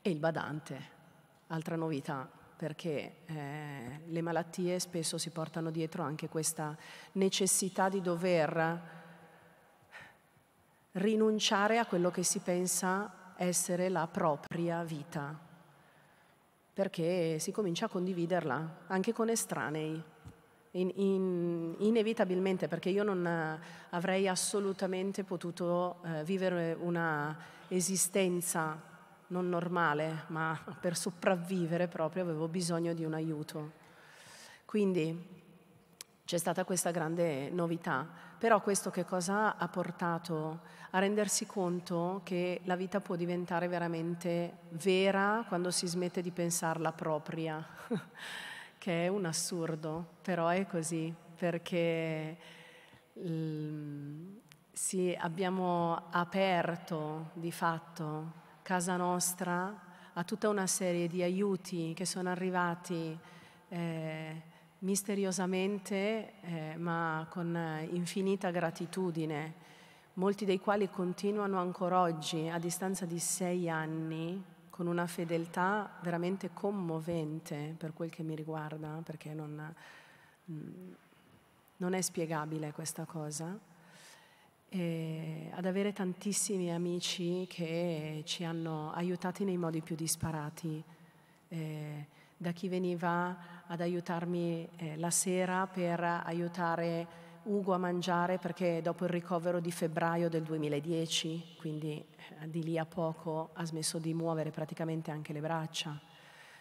e il badante, altra novità perché eh, le malattie spesso si portano dietro anche questa necessità di dover rinunciare a quello che si pensa essere la propria vita, perché si comincia a condividerla anche con estranei in, in, inevitabilmente, perché io non eh, avrei assolutamente potuto eh, vivere una esistenza non normale, ma per sopravvivere proprio avevo bisogno di un aiuto. Quindi c'è stata questa grande novità. Però questo che cosa ha portato? A rendersi conto che la vita può diventare veramente vera quando si smette di pensarla propria. che è un assurdo, però è così, perché mm, sì, abbiamo aperto di fatto casa nostra a tutta una serie di aiuti che sono arrivati eh, misteriosamente, eh, ma con infinita gratitudine, molti dei quali continuano ancora oggi, a distanza di sei anni, con una fedeltà veramente commovente per quel che mi riguarda, perché non, mm, non è spiegabile questa cosa. E ad avere tantissimi amici che ci hanno aiutati nei modi più disparati, eh, da chi veniva ad aiutarmi eh, la sera per aiutare Ugo a mangiare perché dopo il ricovero di febbraio del 2010, quindi eh, di lì a poco, ha smesso di muovere praticamente anche le braccia.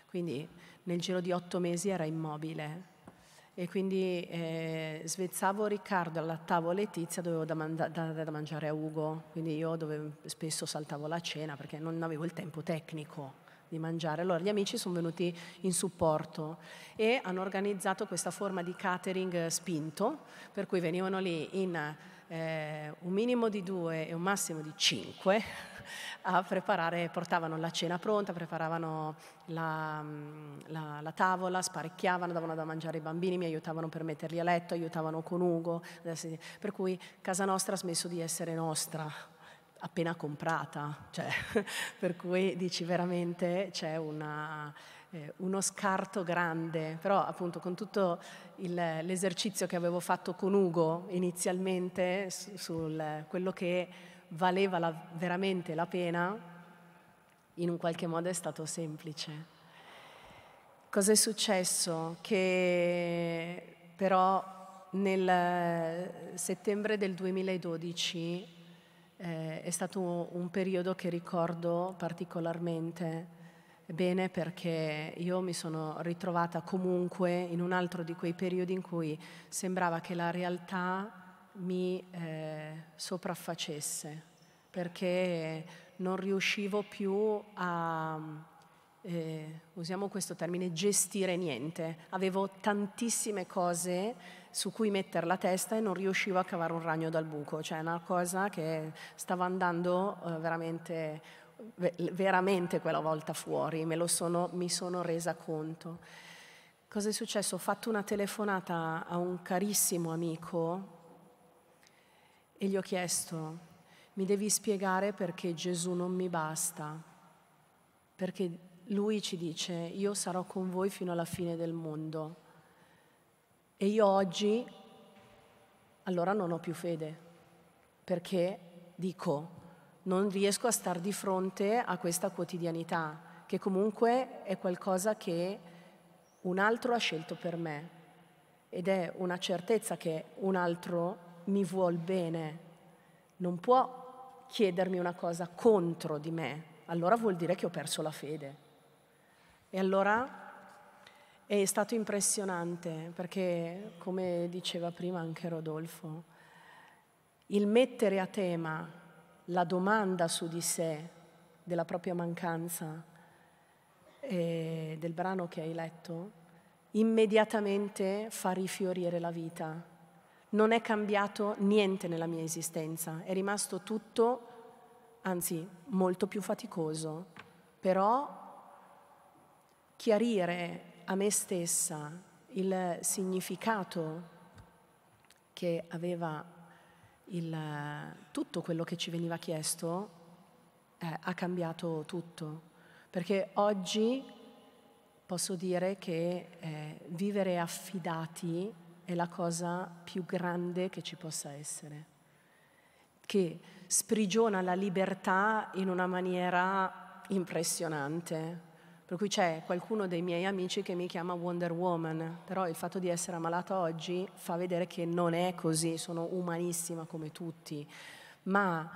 Quindi nel giro di otto mesi era immobile. E quindi eh, svezzavo Riccardo, allattavo Letizia, dovevo da, man- da-, da mangiare a Ugo, quindi io dovevo, spesso saltavo la cena perché non avevo il tempo tecnico di mangiare. Allora gli amici sono venuti in supporto e hanno organizzato questa forma di catering eh, spinto, per cui venivano lì in eh, un minimo di due e un massimo di cinque a preparare, portavano la cena pronta, preparavano la, mm, la, la, tavola, sparecchiavano, davano da mangiare ai bambini, mi aiutavano per metterli a letto, aiutavano con Ugo, per cui casa nostra ha smesso di essere nostra, appena comprata, cioè, per cui dici veramente c'è una, eh, uno scarto grande, però appunto con tutto il, l'esercizio che avevo fatto con Ugo inizialmente su, sul quello che valeva la, veramente la pena, in un qualche modo è stato semplice. Cosa è successo? Che però nel eh, settembre del 2012 eh, è stato un periodo che ricordo particolarmente bene perché io mi sono ritrovata comunque in un altro di quei periodi in cui sembrava che la realtà mi eh, sopraffacesse perché non riuscivo più a, eh, usiamo questo termine, gestire niente. Avevo tantissime cose su cui mettere la testa e non riuscivo a cavare un ragno dal buco, cioè una cosa che stava andando eh, veramente, veramente quella volta fuori, sono, mi sono resa conto. Cosa è successo? Ho fatto una telefonata a un carissimo amico e gli ho chiesto, mi devi spiegare perché Gesù non mi basta, perché lui ci dice, io sarò con voi fino alla fine del mondo e io oggi allora non ho più fede, perché dico, non riesco a stare di fronte a questa quotidianità, che comunque è qualcosa che un altro ha scelto per me ed è una certezza che un altro mi vuol bene, non può chiedermi una cosa contro di me, allora vuol dire che ho perso la fede. E allora è stato impressionante perché, come diceva prima anche Rodolfo, il mettere a tema la domanda su di sé della propria mancanza eh, del brano che hai letto, immediatamente fa rifiorire la vita. Non è cambiato niente nella mia esistenza, è rimasto tutto, anzi molto più faticoso, però chiarire a me stessa il significato che aveva il, tutto quello che ci veniva chiesto eh, ha cambiato tutto. Perché oggi posso dire che eh, vivere affidati è la cosa più grande che ci possa essere, che sprigiona la libertà in una maniera impressionante per cui c'è qualcuno dei miei amici che mi chiama Wonder Woman, però il fatto di essere ammalata oggi fa vedere che non è così, sono umanissima come tutti, ma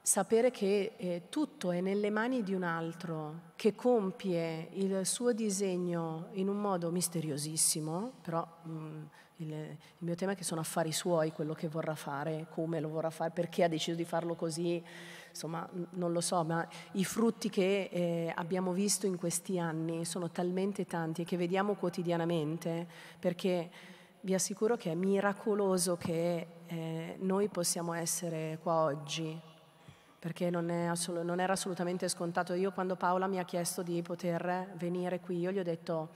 sapere che eh, tutto è nelle mani di un altro che compie il suo disegno in un modo misteriosissimo, però mh, mm, il, il mio tema è che sono affari suoi quello che vorrà fare, come lo vorrà fare, perché ha deciso di farlo così, insomma non lo so, ma i frutti che eh, abbiamo visto in questi anni sono talmente tanti e che vediamo quotidianamente, perché vi assicuro che è miracoloso che eh, noi possiamo essere qua oggi, perché non, assol- non, era assolutamente scontato. Io quando Paola mi ha chiesto di poter venire qui, io gli ho detto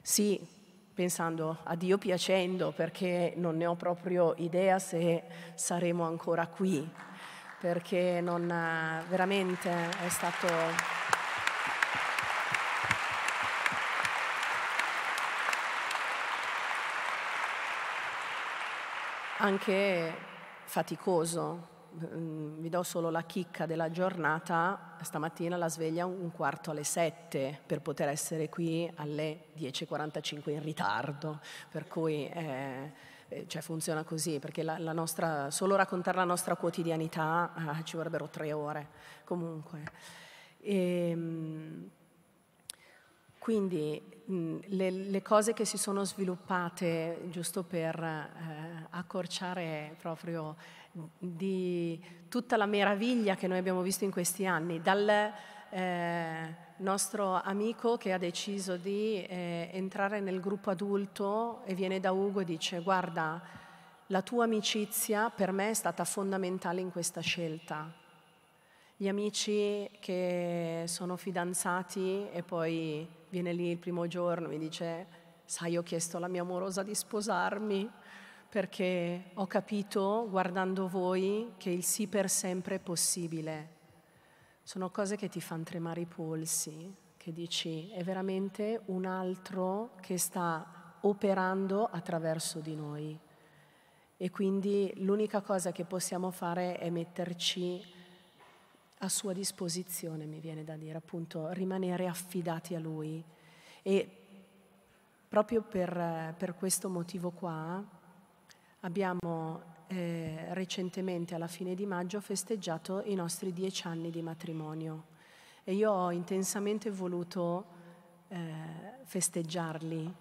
sì, pensando a Dio piacendo perché non ne ho proprio idea se saremo ancora qui, perché non, eh, veramente è stato... anche faticoso Mm, vi do solo la chicca della giornata, stamattina la sveglia un quarto alle sette per poter essere qui alle 10.45 in ritardo, per cui eh, eh, cioè funziona così, perché la, la nostra, solo raccontare la nostra quotidianità eh, ci vorrebbero tre ore comunque. E, ehm, quindi mm, le, le, cose che si sono sviluppate, giusto per eh, accorciare proprio di tutta la meraviglia che noi abbiamo visto in questi anni, dal eh, nostro amico che ha deciso di eh, entrare nel gruppo adulto e viene da Ugo e dice guarda, la tua amicizia per me è stata fondamentale in questa scelta. Gli amici che sono fidanzati e poi viene lì il primo giorno e mi dice sai ho chiesto alla mia amorosa di sposarmi perché ho capito guardando voi che il sì per sempre è possibile. Sono cose che ti fanno tremare i polsi, che dici è veramente un altro che sta operando attraverso di noi. E quindi l'unica cosa che possiamo fare è metterci a sua disposizione, mi viene da dire, appunto, rimanere affidati a lui. E proprio per, per questo motivo qua, Abbiamo eh, recentemente, alla fine di maggio, festeggiato i nostri dieci anni di matrimonio e io ho intensamente voluto eh, festeggiarli.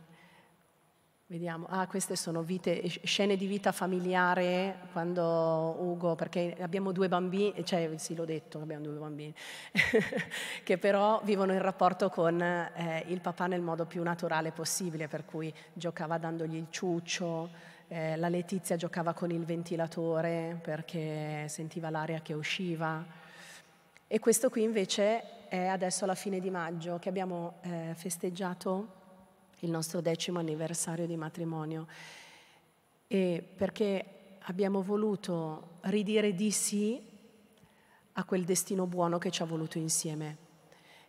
Vediamo, ah, queste sono vite, eh, scene di vita familiare quando Ugo, perché abbiamo due bambini, eh, cioè sì l'ho detto, abbiamo due bambini, che però vivono in rapporto con eh, il papà nel modo più naturale possibile, per cui giocava dandogli il ciuccio, eh, la Letizia giocava con il ventilatore perché sentiva l'aria che usciva. E questo qui invece è adesso alla fine di maggio che abbiamo eh, festeggiato il nostro decimo anniversario di matrimonio. E perché abbiamo voluto ridire di sì a quel destino buono che ci ha voluto insieme.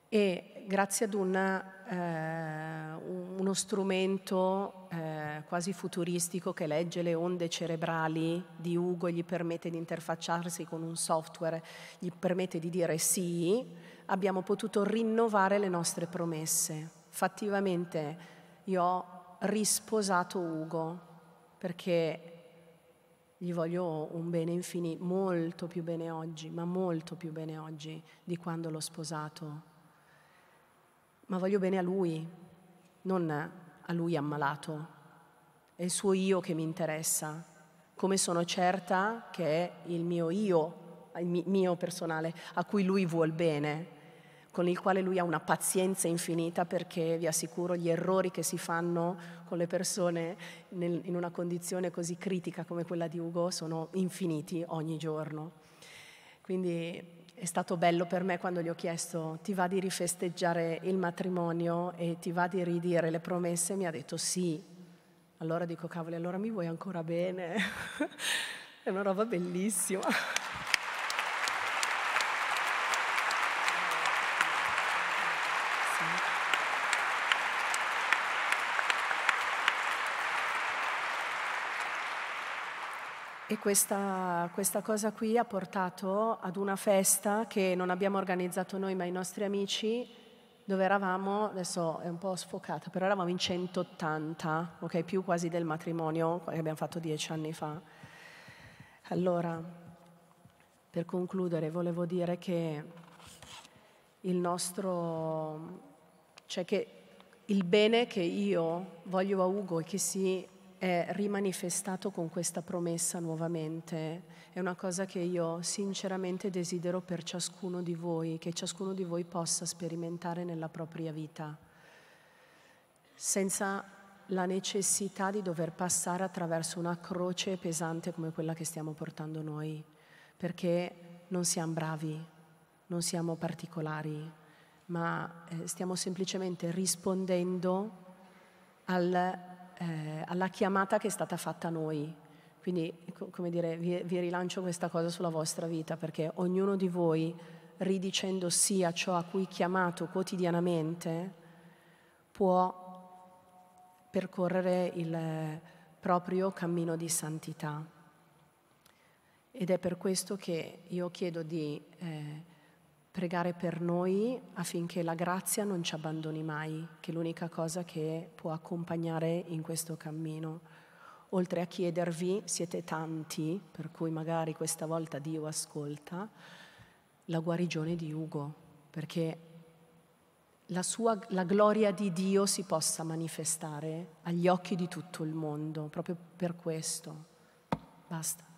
E grazie ad un, eh, uno strumento eh, quasi futuristico che legge le onde cerebrali di Ugo e gli permette di interfacciarsi con un software, gli permette di dire sì, abbiamo potuto rinnovare le nostre promesse. Fattivamente io ho risposato Ugo perché gli voglio un bene infinito, molto più bene oggi, ma molto più bene oggi di quando l'ho sposato ma voglio bene a lui, non a lui ammalato. È il suo io che mi interessa, come sono certa che è il mio io, il mio personale, a cui lui vuol bene, con il quale lui ha una pazienza infinita perché vi assicuro gli errori che si fanno con le persone nel, in una condizione così critica come quella di Ugo sono infiniti ogni giorno. Quindi è stato bello per me quando gli ho chiesto ti va di rifesteggiare il matrimonio e ti va di ridire le promesse, mi ha detto sì. Allora dico cavoli, allora mi vuoi ancora bene? è una roba bellissima. E questa, questa, cosa qui ha portato ad una festa che non abbiamo organizzato noi ma i nostri amici, dove eravamo, adesso è un po' sfocata, però eravamo in 180, ok, più quasi del matrimonio che abbiamo fatto dieci anni fa. Allora, per concludere, volevo dire che il nostro, cioè che il bene che io voglio a Ugo e che si è rimanifestato con questa promessa nuovamente. È una cosa che io sinceramente desidero per ciascuno di voi, che ciascuno di voi possa sperimentare nella propria vita, senza la necessità di dover passare attraverso una croce pesante come quella che stiamo portando noi, perché non siamo bravi, non siamo particolari, ma eh, stiamo semplicemente rispondendo al eh, alla chiamata che è stata fatta a noi. Quindi, come dire, vi, vi rilancio questa cosa sulla vostra vita, perché ognuno di voi, ridicendo sì a ciò a cui chiamato quotidianamente, può percorrere il proprio cammino di santità. Ed è per questo che io chiedo di eh, pregare per noi affinché la grazia non ci abbandoni mai, che è l'unica cosa che può accompagnare in questo cammino. Oltre a chiedervi, siete tanti, per cui magari questa volta Dio ascolta, la guarigione di Ugo, perché la, sua, la gloria di Dio si possa manifestare agli occhi di tutto il mondo, proprio per questo. Basta.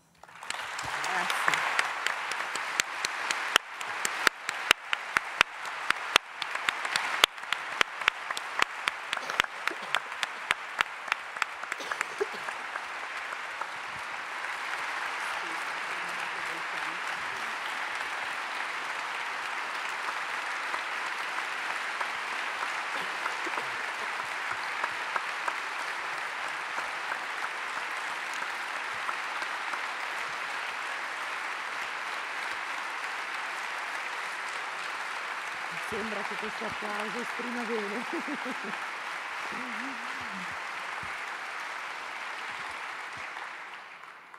sembra che questo applauso esprima bene.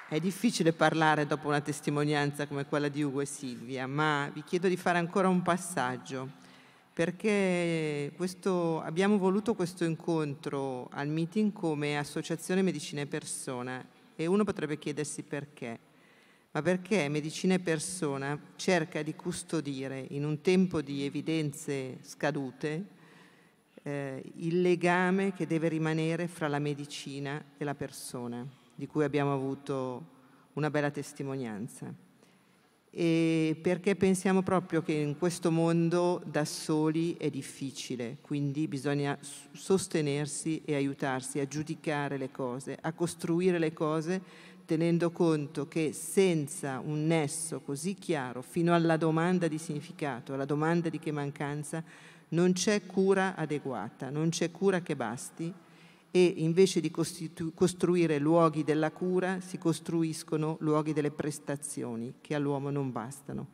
È difficile parlare dopo una testimonianza come quella di Ugo e Silvia, ma vi chiedo di fare ancora un passaggio, perché questo, abbiamo voluto questo incontro al meeting come Associazione Medicina e Persona e uno potrebbe chiedersi perché ma perché Medicina e Persona cerca di custodire in un tempo di evidenze scadute eh, il legame che deve rimanere fra la medicina e la persona, di cui abbiamo avuto una bella testimonianza. E perché pensiamo proprio che in questo mondo da soli è difficile, quindi bisogna sostenersi e aiutarsi a giudicare le cose, a costruire le cose tenendo conto che senza un nesso così chiaro fino alla domanda di significato, alla domanda di che mancanza, non c'è cura adeguata, non c'è cura che basti e invece di costitu- costruire luoghi della cura si costruiscono luoghi delle prestazioni che all'uomo non bastano.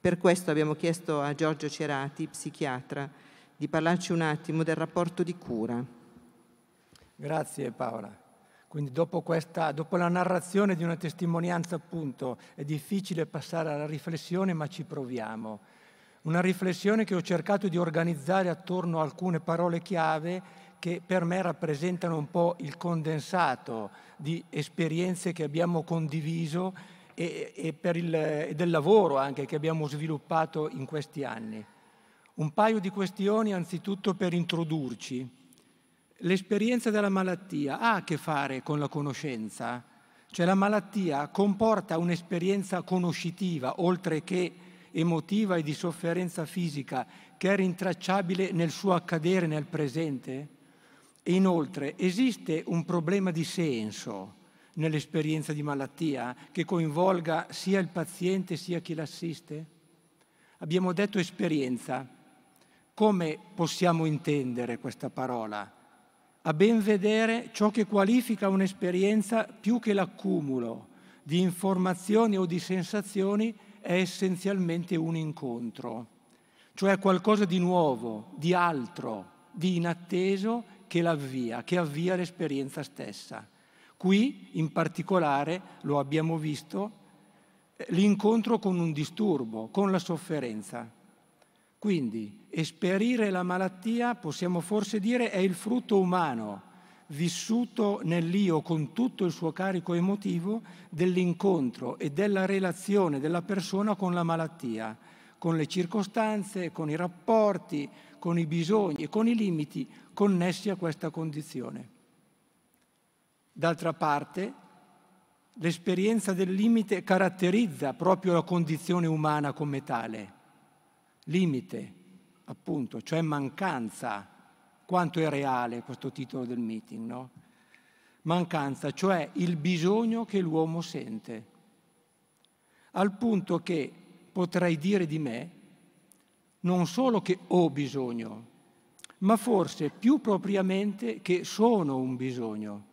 Per questo abbiamo chiesto a Giorgio Cerati, psichiatra, di parlarci un attimo del rapporto di cura. Grazie Paola. Quindi dopo, questa, dopo, la narrazione di una testimonianza, appunto, è difficile passare alla riflessione, ma ci proviamo. Una riflessione che ho cercato di organizzare attorno a alcune parole chiave che per me rappresentano un po' il condensato di esperienze che abbiamo condiviso e, e, il, e del lavoro anche che abbiamo sviluppato in questi anni. Un paio di questioni anzitutto per introdurci. L'esperienza della malattia ha a che fare con la conoscenza, cioè la malattia comporta un'esperienza conoscitiva, oltre che emotiva e di sofferenza fisica, che è rintracciabile nel suo accadere nel presente? E inoltre esiste un problema di senso nell'esperienza di malattia che coinvolga sia il paziente sia chi l'assiste? Abbiamo detto esperienza. Come possiamo intendere questa parola? a ben vedere ciò che qualifica un'esperienza più che l'accumulo di informazioni o di sensazioni è essenzialmente un incontro, cioè qualcosa di nuovo, di altro, di inatteso che l'avvia, che avvia l'esperienza stessa. Qui in particolare, lo abbiamo visto, eh, l'incontro con un disturbo, con la sofferenza. Quindi esperire la malattia, possiamo forse dire, è il frutto umano, vissuto nell'io con tutto il suo carico emotivo, dell'incontro e della relazione della persona con la malattia, con le circostanze, con i rapporti, con i bisogni e con i limiti connessi a questa condizione. D'altra parte, l'esperienza del limite caratterizza proprio la condizione umana come tale limite, appunto, cioè mancanza, quanto è reale questo titolo del meeting, no? Mancanza, cioè il bisogno che l'uomo sente, al punto che potrei dire di me non solo che ho bisogno, ma forse più propriamente che sono un bisogno.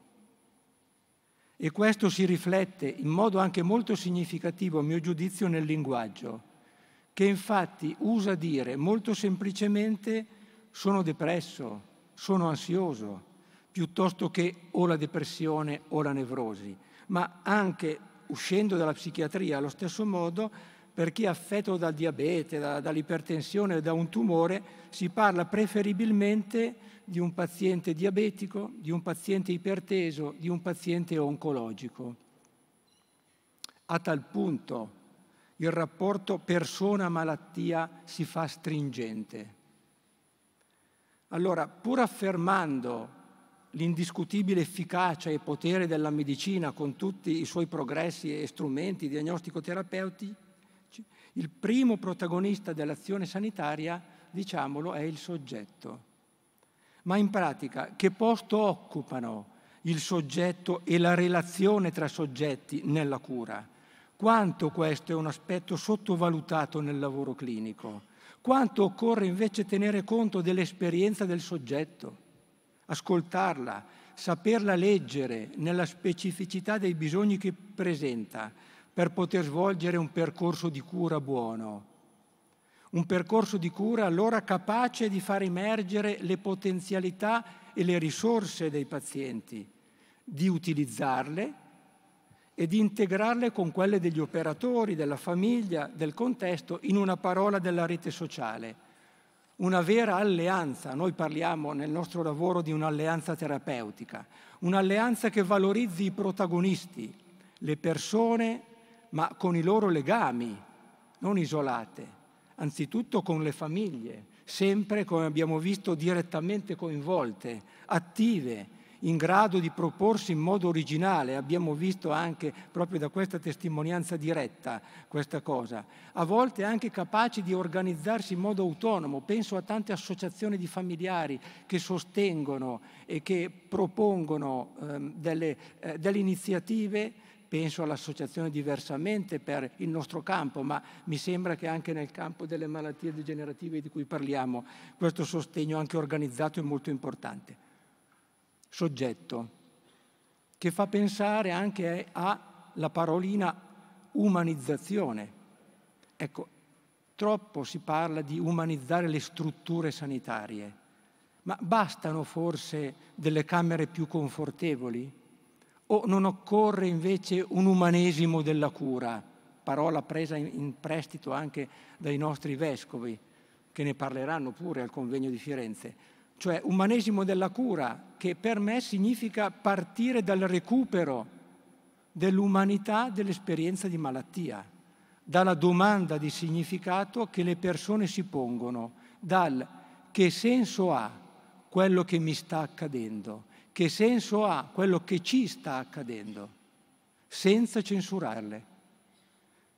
E questo si riflette in modo anche molto significativo, a mio giudizio, nel linguaggio che infatti usa dire molto semplicemente sono depresso, sono ansioso, piuttosto che o la depressione o la nevrosi, ma anche uscendo dalla psichiatria allo stesso modo per chi è affetto dal diabete, da, dall'ipertensione, da un tumore, si parla preferibilmente di un paziente diabetico, di un paziente iperteso, di un paziente oncologico. A tal punto il rapporto persona-malattia si fa stringente. Allora, pur affermando l'indiscutibile efficacia e potere della medicina con tutti i suoi progressi e strumenti diagnostico-terapeutici, il primo protagonista dell'azione sanitaria, diciamolo, è il soggetto. Ma in pratica che posto occupano il soggetto e la relazione tra soggetti nella cura? Quanto questo è un aspetto sottovalutato nel lavoro clinico? Quanto occorre invece tenere conto dell'esperienza del soggetto, ascoltarla, saperla leggere nella specificità dei bisogni che presenta per poter svolgere un percorso di cura buono, un percorso di cura allora capace di far emergere le potenzialità e le risorse dei pazienti, di utilizzarle e di integrarle con quelle degli operatori, della famiglia, del contesto, in una parola della rete sociale. Una vera alleanza, noi parliamo nel nostro lavoro di un'alleanza terapeutica, un'alleanza che valorizzi i protagonisti, le persone, ma con i loro legami, non isolate, anzitutto con le famiglie, sempre, come abbiamo visto, direttamente coinvolte, attive, in grado di proporsi in modo originale, abbiamo visto anche proprio da questa testimonianza diretta questa cosa, a volte anche capaci di organizzarsi in modo autonomo, penso a tante associazioni di familiari che sostengono e che propongono ehm, delle, eh, delle iniziative penso all'associazione diversamente per il nostro campo, ma mi sembra che anche nel campo delle malattie degenerative di cui parliamo questo sostegno anche organizzato è molto importante soggetto, che fa pensare anche alla parolina umanizzazione. Ecco, troppo si parla di umanizzare le strutture sanitarie, ma bastano forse delle camere più confortevoli? O non occorre invece un umanesimo della cura, parola presa in prestito anche dai nostri vescovi, che ne parleranno pure al convegno di Firenze, cioè umanesimo della cura, che per me significa partire dal recupero dell'umanità dell'esperienza di malattia, dalla domanda di significato che le persone si pongono, dal che senso ha quello che mi sta accadendo, che senso ha quello che ci sta accadendo, senza censurarle.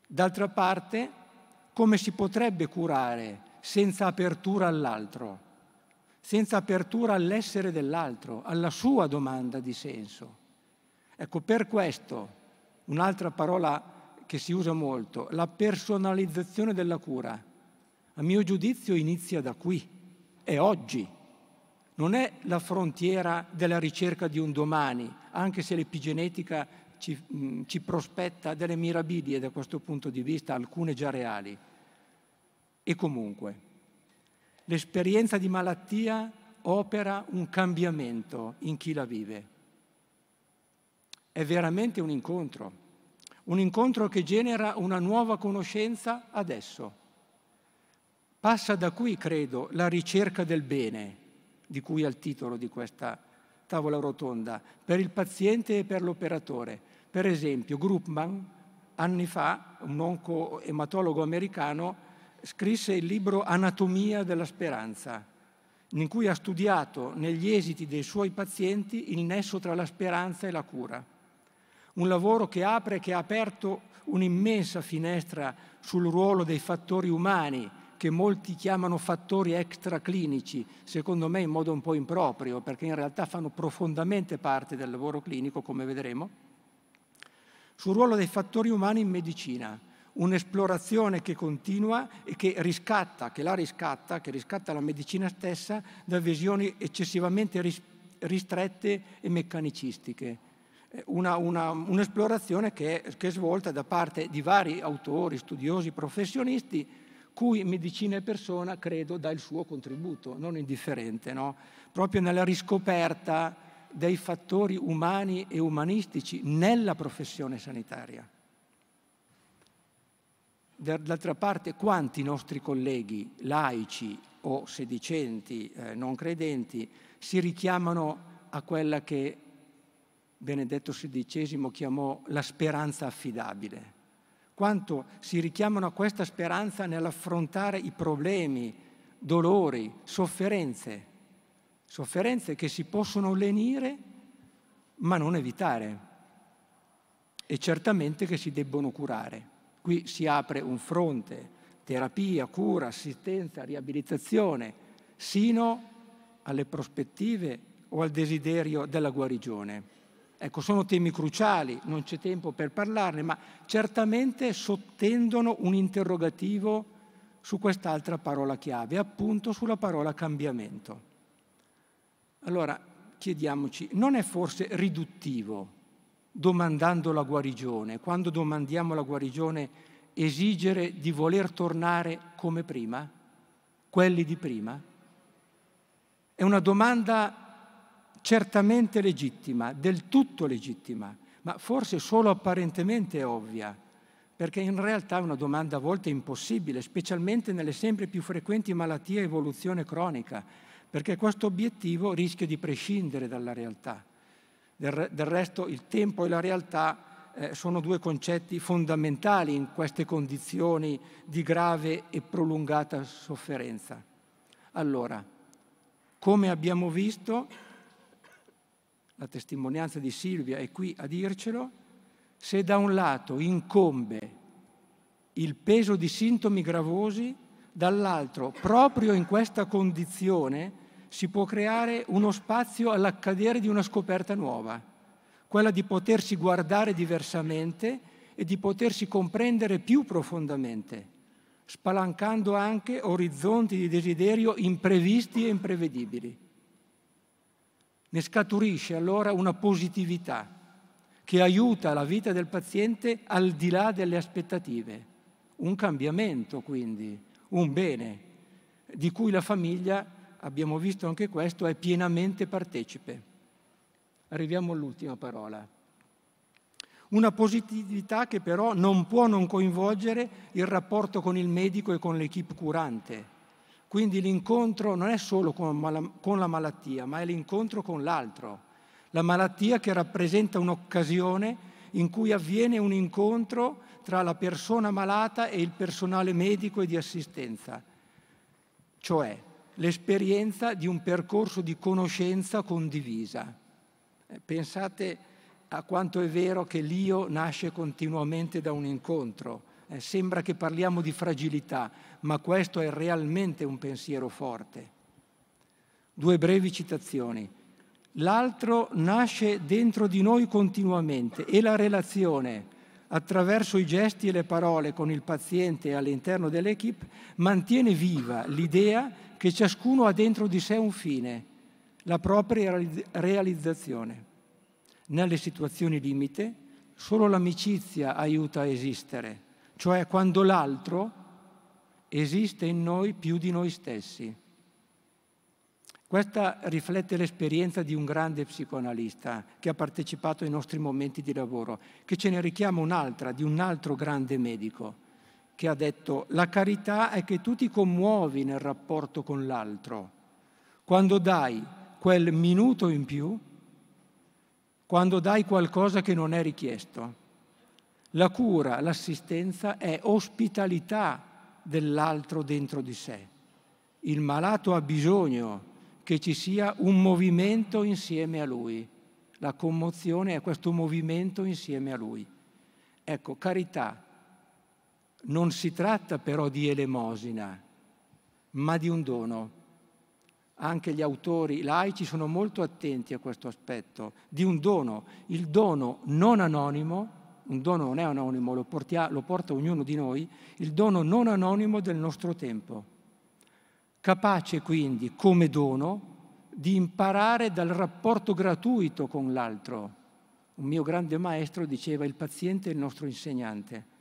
D'altra parte, come si potrebbe curare senza apertura all'altro? senza apertura all'essere dell'altro, alla sua domanda di senso. Ecco, per questo, un'altra parola che si usa molto, la personalizzazione della cura, a mio giudizio inizia da qui, è oggi. Non è la frontiera della ricerca di un domani, anche se l'epigenetica ci, mh, mm, ci prospetta delle mirabilie da questo punto di vista, alcune già reali. E comunque, l'esperienza di malattia opera un cambiamento in chi la vive. È veramente un incontro, un incontro che genera una nuova conoscenza adesso. Passa da qui, credo, la ricerca del bene, di cui è il titolo di questa tavola rotonda, per il paziente e per l'operatore. Per esempio, Gruppman, anni fa, un ematologo americano, scrisse il libro Anatomia della speranza, in cui ha studiato negli esiti dei suoi pazienti il nesso tra la speranza e la cura. Un lavoro che apre, e che ha aperto un'immensa finestra sul ruolo dei fattori umani, che molti chiamano fattori extraclinici, secondo me in modo un po' improprio, perché in realtà fanno profondamente parte del lavoro clinico, come vedremo, sul ruolo dei fattori umani in medicina un'esplorazione che continua e che riscatta, che la riscatta, che riscatta la medicina stessa da visioni eccessivamente ris- ristrette e meccanicistiche. Eh, una, una, un'esplorazione che, che, è svolta da parte di vari autori, studiosi, professionisti, cui medicina e persona, credo, dà il suo contributo, non indifferente, no? proprio nella riscoperta dei fattori umani e umanistici nella professione sanitaria. D'altra parte, quanti nostri colleghi laici o sedicenti, eh, non credenti, si richiamano a quella che Benedetto XVI chiamò la speranza affidabile? Quanto si richiamano a questa speranza nell'affrontare i problemi, dolori, sofferenze, sofferenze che si possono lenire ma non evitare e certamente che si debbono curare. Qui si apre un fronte, terapia, cura, assistenza, riabilitazione, sino alle prospettive o al desiderio della guarigione. Ecco, sono temi cruciali, non c'è tempo per parlarne, ma certamente sottendono un interrogativo su quest'altra parola chiave, appunto sulla parola cambiamento. Allora, chiediamoci, non è forse riduttivo domandando la guarigione, quando domandiamo la guarigione, esigere di voler tornare come prima, quelli di prima? È una domanda certamente legittima, del tutto legittima, ma forse solo apparentemente ovvia, perché in realtà è una domanda a volte impossibile, specialmente nelle sempre più frequenti malattie a evoluzione cronica, perché questo obiettivo rischia di prescindere dalla realtà. Del, del resto il tempo e la realtà eh, sono due concetti fondamentali in queste condizioni di grave e prolungata sofferenza. Allora, come abbiamo visto, la testimonianza di Silvia è qui a dircelo, se da un lato incombe il peso di sintomi gravosi, dall'altro, proprio in questa condizione, si può creare uno spazio all'accadere di una scoperta nuova, quella di potersi guardare diversamente e di potersi comprendere più profondamente, spalancando anche orizzonti di desiderio imprevisti e imprevedibili. Ne scaturisce allora una positività che aiuta la vita del paziente al di là delle aspettative, un cambiamento quindi, un bene di cui la famiglia abbiamo visto anche questo, è pienamente partecipe. Arriviamo all'ultima parola. Una positività che però non può non coinvolgere il rapporto con il medico e con l'equipe curante. Quindi l'incontro non è solo con la malattia, ma è l'incontro con l'altro. La malattia che rappresenta un'occasione in cui avviene un incontro tra la persona malata e il personale medico e di assistenza. Cioè, l'esperienza di un percorso di conoscenza condivisa. Eh, pensate a quanto è vero che l'io nasce continuamente da un incontro. Eh, sembra che parliamo di fragilità, ma questo è realmente un pensiero forte. Due brevi citazioni. L'altro nasce dentro di noi continuamente e la relazione attraverso i gesti e le parole con il paziente all'interno dell'equipe mantiene viva l'idea che ciascuno ha dentro di sé un fine, la propria realizzazione. Nelle situazioni limite solo l'amicizia aiuta a esistere, cioè quando l'altro esiste in noi più di noi stessi. Questa riflette l'esperienza di un grande psicoanalista che ha partecipato ai nostri momenti di lavoro, che ce ne richiama un'altra di un altro grande medico, che ha detto la carità è che tu ti commuovi nel rapporto con l'altro. Quando dai quel minuto in più, quando dai qualcosa che non è richiesto. La cura, l'assistenza è ospitalità dell'altro dentro di sé. Il malato ha bisogno che ci sia un movimento insieme a lui. La commozione è questo movimento insieme a lui. Ecco, carità, non si tratta però di elemosina, ma di un dono. Anche gli autori laici sono molto attenti a questo aspetto, di un dono, il dono non anonimo, un dono non è anonimo, lo, portia, lo porta ognuno di noi, il dono non anonimo del nostro tempo, capace quindi come dono di imparare dal rapporto gratuito con l'altro. Un mio grande maestro diceva il paziente è il nostro insegnante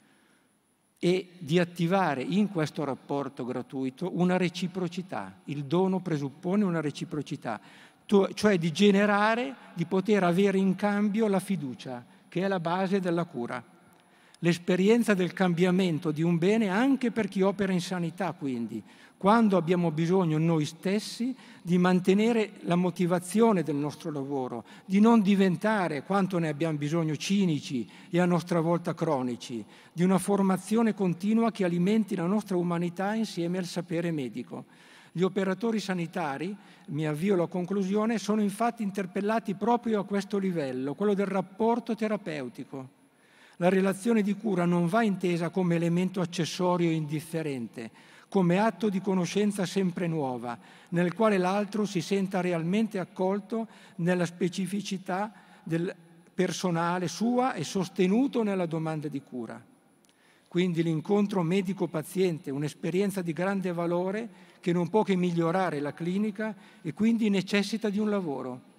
e di attivare in questo rapporto gratuito una reciprocità. Il dono presuppone una reciprocità, cioè di generare, di poter avere in cambio la fiducia, che è la base della cura. L'esperienza del cambiamento di un bene anche per chi opera in sanità, quindi, quando abbiamo bisogno noi stessi di mantenere la motivazione del nostro lavoro, di non diventare, quanto ne abbiamo bisogno, cinici e a nostra volta cronici, di una formazione continua che alimenti la nostra umanità insieme al sapere medico. Gli operatori sanitari, mi avvio alla conclusione, sono infatti interpellati proprio a questo livello, quello del rapporto terapeutico. La relazione di cura non va intesa come elemento accessorio e indifferente, come atto di conoscenza sempre nuova, nel quale l'altro si senta realmente accolto nella specificità del personale sua e sostenuto nella domanda di cura. Quindi l'incontro medico-paziente, un'esperienza di grande valore che non può che migliorare la clinica e quindi necessita di un lavoro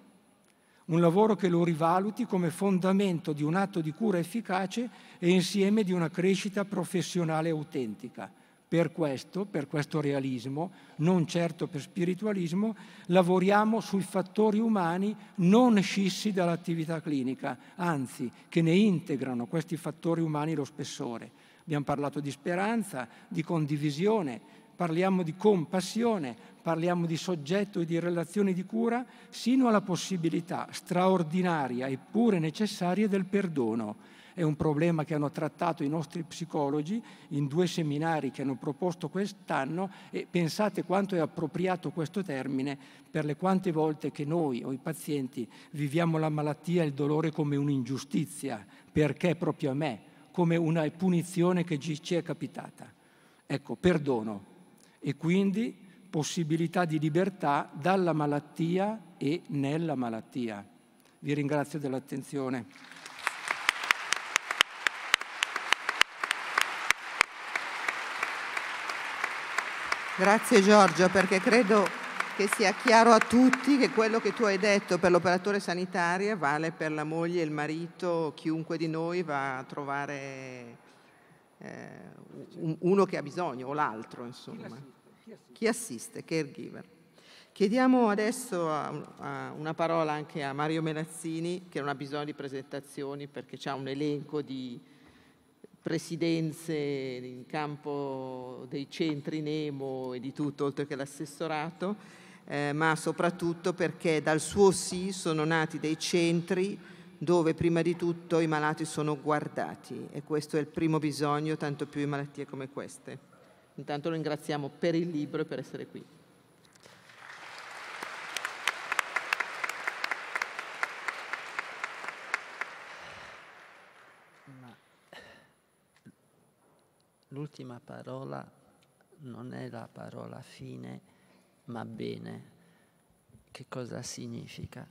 un lavoro che lo rivaluti come fondamento di un atto di cura efficace e insieme di una crescita professionale autentica per questo, per questo realismo, non certo per spiritualismo, lavoriamo sui fattori umani non scissi dall'attività clinica, anzi che ne integrano questi fattori umani lo spessore. Abbiamo parlato di speranza, di condivisione, parliamo di compassione, parliamo di soggetto e di relazioni di cura, sino alla possibilità straordinaria eppure necessaria del perdono è un problema che hanno trattato i nostri psicologi in due seminari che hanno proposto quest'anno e pensate quanto è appropriato questo termine per le quante volte che noi o i pazienti viviamo la malattia e il dolore come un'ingiustizia, perché proprio a me, come una punizione che ci è capitata. Ecco, perdono e quindi possibilità di libertà dalla malattia e nella malattia. Vi ringrazio dell'attenzione. Grazie Giorgio, perché credo che sia chiaro a tutti che quello che tu hai detto per l'operatore sanitario vale per la moglie, il marito, chiunque di noi va a trovare eh, uno che ha bisogno o l'altro, insomma. Chi assiste, caregiver. Chiediamo adesso a, a una parola anche a Mario Melazzini, che non ha bisogno di presentazioni perché ha un elenco di presidenze in campo dei centri Nemo e di tutto, oltre che l'assessorato, eh, ma soprattutto perché dal suo sì sono nati dei centri dove prima di tutto i malati sono guardati e questo è il primo bisogno, tanto più in malattie come queste. Intanto lo ringraziamo per il libro e per essere qui. l'ultima parola non è la parola fine, ma bene. Che cosa significa?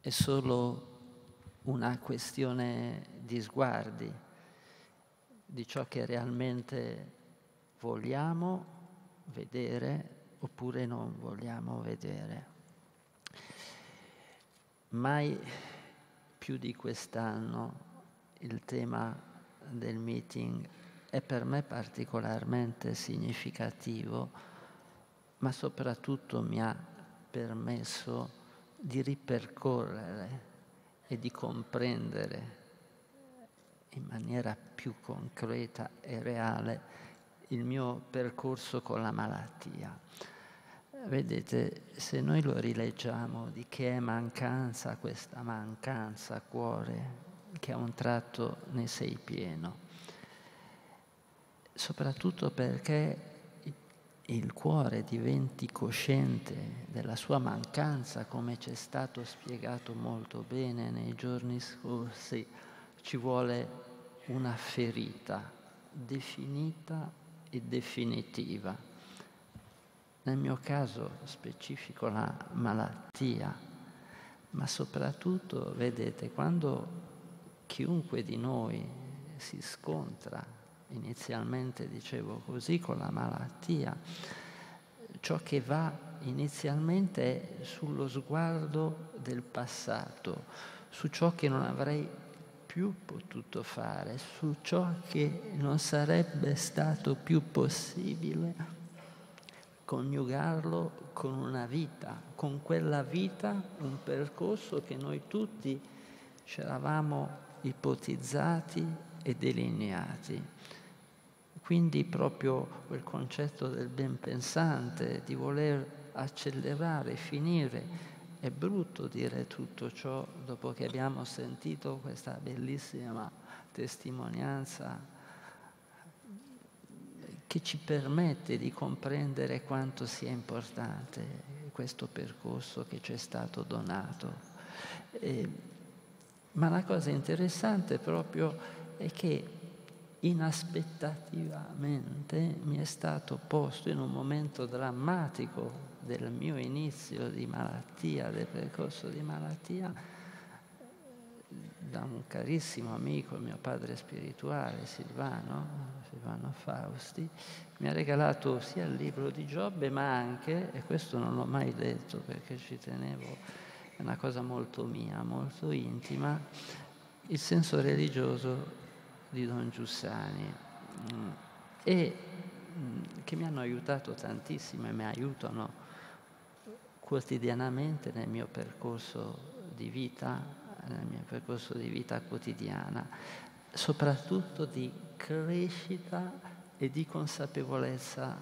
È solo una questione di sguardi, di ciò che realmente vogliamo vedere oppure non vogliamo vedere. Mai più di quest'anno il tema del meeting è per me particolarmente significativo, ma soprattutto mi ha permesso di ripercorrere e di comprendere in maniera più concreta e reale il mio percorso con la malattia. Vedete, se noi lo rileggiamo di che è mancanza questa mancanza cuore, che a un tratto ne sei pieno, soprattutto perché il cuore diventi cosciente della sua mancanza, come ci è stato spiegato molto bene nei giorni scorsi, ci vuole una ferita definita e definitiva. Nel mio caso specifico la malattia, ma soprattutto, vedete, quando chiunque di noi si scontra inizialmente dicevo così, con la malattia, ciò che va inizialmente è sullo sguardo del passato, su ciò che non avrei più potuto fare, su ciò che non sarebbe stato più possibile coniugarlo con una vita, con quella vita, un percorso che noi tutti ci eravamo ipotizzati e delineati. Quindi proprio quel concetto del ben pensante, di voler accelerare, finire, è brutto dire tutto ciò dopo che abbiamo sentito questa bellissima testimonianza che ci permette di comprendere quanto sia importante questo percorso che ci è stato donato. E, ma la cosa interessante proprio e che inaspettativamente mi è stato posto in un momento drammatico del mio inizio di malattia, del percorso di malattia, da un carissimo amico, mio padre spirituale Silvano, Silvano Fausti, mi ha regalato sia il libro di Giobbe ma anche, e questo non l'ho mai detto perché ci tenevo, è una cosa molto mia, molto intima, il senso religioso di Don Giussani mm, e mm, che mi hanno aiutato tantissimo e mi aiutano quotidianamente nel mio percorso di vita, nel mio percorso di vita quotidiana, soprattutto di crescita e di consapevolezza,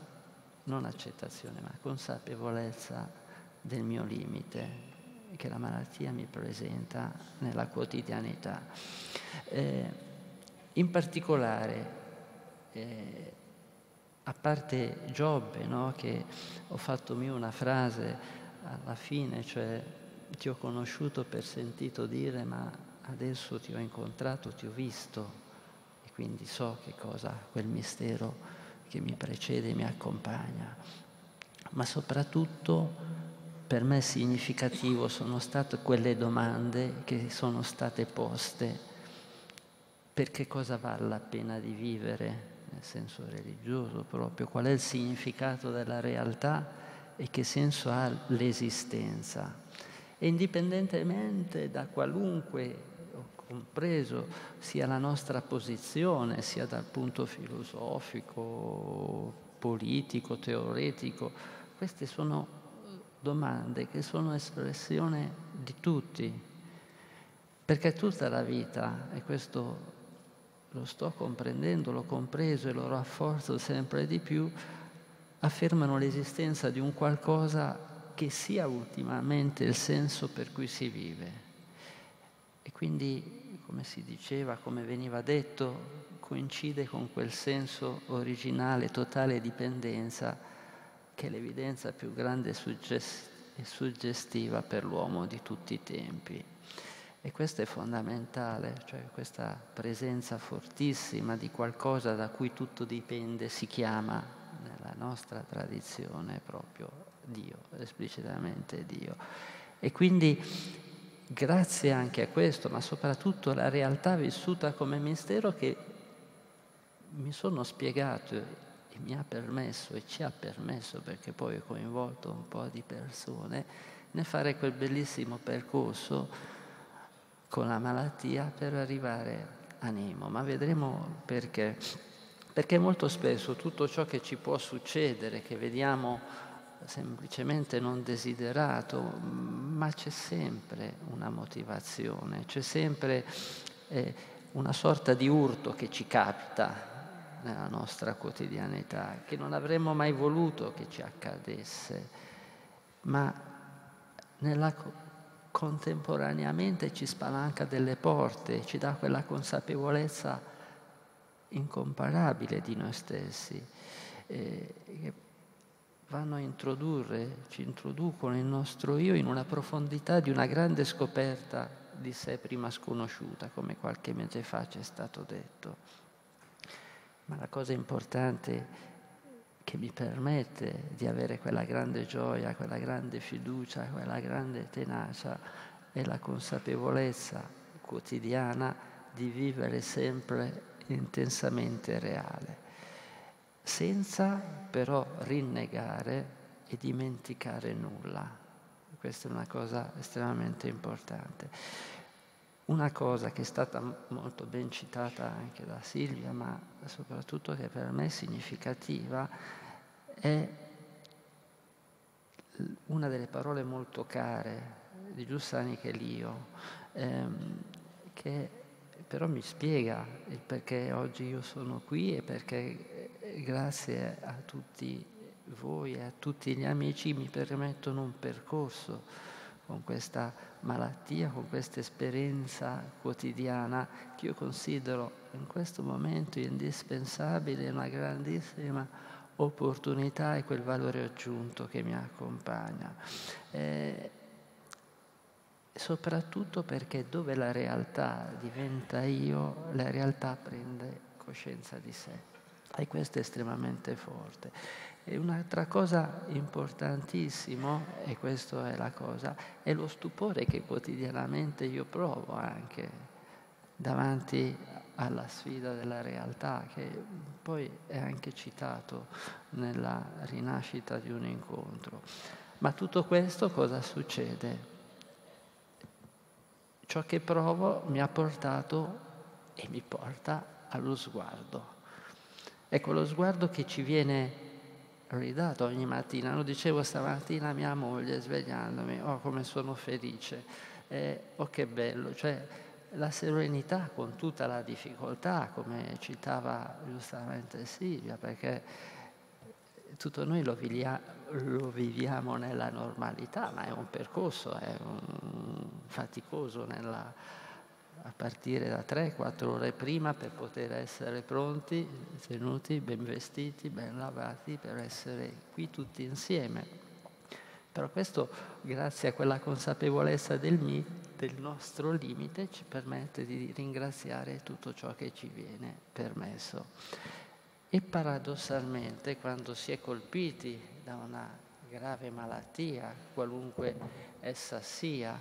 non accettazione, ma consapevolezza del mio limite che la malattia mi presenta nella quotidianità. Eh, in particolare, eh, a parte Giobbe, no? che ho fatto mia una frase alla fine, cioè ti ho conosciuto per sentito dire, ma adesso ti ho incontrato, ti ho visto, e quindi so che cosa quel mistero che mi precede e mi accompagna. Ma soprattutto per me significativo sono state quelle domande che sono state poste perché cosa vale la pena di vivere nel senso religioso proprio, qual è il significato della realtà e che senso ha l'esistenza. E indipendentemente da qualunque ho compreso sia la nostra posizione, sia dal punto filosofico, politico, teoretico, queste sono eh, domande che sono espressione di tutti, perché tutta la vita, e questo lo sto comprendendo, l'ho compreso e lo rafforzo sempre di più, affermano l'esistenza di un qualcosa che sia ultimamente il senso per cui si vive. E quindi, come si diceva, come veniva detto, coincide con quel senso originale, totale dipendenza, che è l'evidenza più grande e suggestiva per l'uomo di tutti i tempi. E questo è fondamentale, cioè questa presenza fortissima di qualcosa da cui tutto dipende si chiama nella nostra tradizione proprio Dio, esplicitamente Dio. E quindi grazie anche a questo, ma soprattutto alla realtà vissuta come mistero che mi sono spiegato e mi ha permesso e ci ha permesso, perché poi ho coinvolto un po' di persone, nel fare quel bellissimo percorso con la malattia per arrivare a Nemo, ma vedremo perché. Perché molto spesso tutto ciò che ci può succedere, che vediamo semplicemente non desiderato, mm, ma c'è sempre una motivazione, c'è sempre eh, una sorta di urto che ci capita nella nostra quotidianità, che non avremmo mai voluto che ci accadesse, ma nella contemporaneamente ci spalanca delle porte, ci dà quella consapevolezza incomparabile di noi stessi, eh, che vanno a introdurre, ci introducono il nostro io in una profondità di una grande scoperta di sé prima sconosciuta, come qualche mese fa ci è stato detto. Ma la cosa importante che mi permette di avere quella grande gioia, quella grande fiducia, quella grande tenacia e la consapevolezza quotidiana di vivere sempre intensamente reale, senza però rinnegare e dimenticare nulla. Questa è una cosa estremamente importante. Una cosa che è stata molto ben citata anche da Silvia, ma soprattutto che per me è significativa, è una delle parole molto care di Giussani che è l'io, ehm, che però mi spiega il perché oggi io sono qui e perché eh, grazie a tutti voi e a tutti gli amici mi permettono un percorso con questa malattia, con questa esperienza quotidiana che io considero in questo momento indispensabile, una grandissima opportunità e quel valore aggiunto che mi accompagna. Eh, soprattutto perché dove la realtà diventa io, la realtà prende coscienza di sé. E questo è estremamente forte. E un'altra cosa importantissima, e questa è la cosa, è lo stupore che quotidianamente io provo anche davanti alla sfida della realtà, che poi è anche citato nella rinascita di un incontro. Ma tutto questo cosa succede? Ciò che provo mi ha portato e mi porta allo sguardo. Ecco, lo sguardo che ci viene ridato ogni mattina. Lo dicevo stamattina a mia moglie svegliandomi, oh come sono felice, eh, oh che bello, cioè la serenità con tutta la difficoltà, come citava giustamente Silvia, perché tutto noi lo, vivia, lo viviamo nella normalità, ma è un percorso, è un faticoso nella a partire da 3-4 ore prima per poter essere pronti, tenuti, ben vestiti, ben lavati, per essere qui tutti insieme. Però questo, grazie a quella consapevolezza del, mi, del nostro limite, ci permette di ringraziare tutto ciò che ci viene permesso. E paradossalmente, quando si è colpiti da una grave malattia, qualunque essa sia,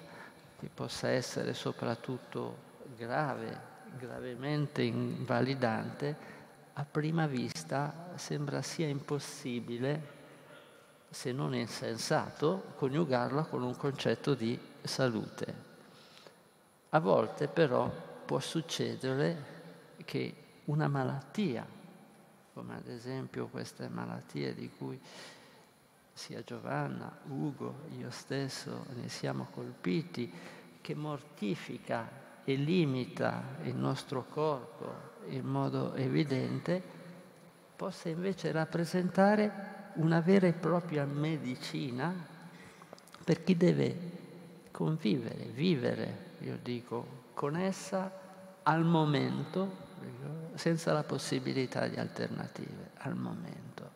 che possa essere soprattutto grave, gravemente invalidante, a prima vista sembra sia impossibile, se non insensato, coniugarla con un concetto di salute. A volte però può succedere che una malattia, come ad esempio queste malattie di cui sia Giovanna, Ugo, io stesso ne siamo colpiti, che mortifica e limita il nostro corpo in modo evidente, possa invece rappresentare una vera e propria medicina per chi deve convivere, vivere, io dico, con essa al momento, senza la possibilità di alternative, al momento.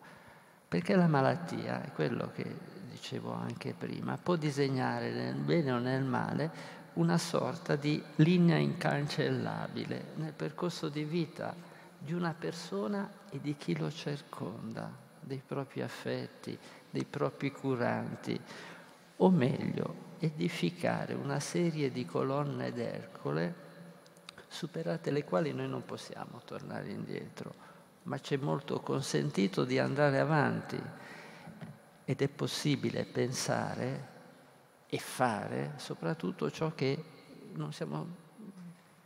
Perché la malattia, è quello che dicevo anche prima, può disegnare nel bene o nel male una sorta di linea incancellabile nel percorso di vita di una persona e di chi lo circonda, dei propri affetti, dei propri curanti, o meglio, edificare una serie di colonne d'Ercole superate le quali noi non possiamo tornare indietro, ma c'è molto consentito di andare avanti ed è possibile pensare e fare soprattutto ciò che non, siamo,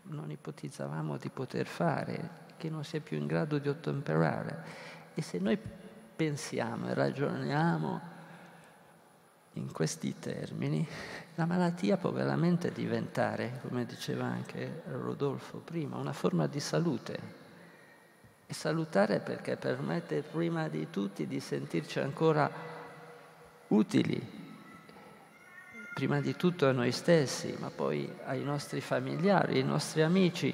non ipotizzavamo di poter fare, che non si è più in grado di ottemperare. E se noi pensiamo e ragioniamo in questi termini, la malattia può veramente diventare, come diceva anche Rodolfo prima, una forma di salute. E salutare perché permette prima di tutti di sentirci ancora utili, prima di tutto a noi stessi, ma poi ai nostri familiari, ai nostri amici,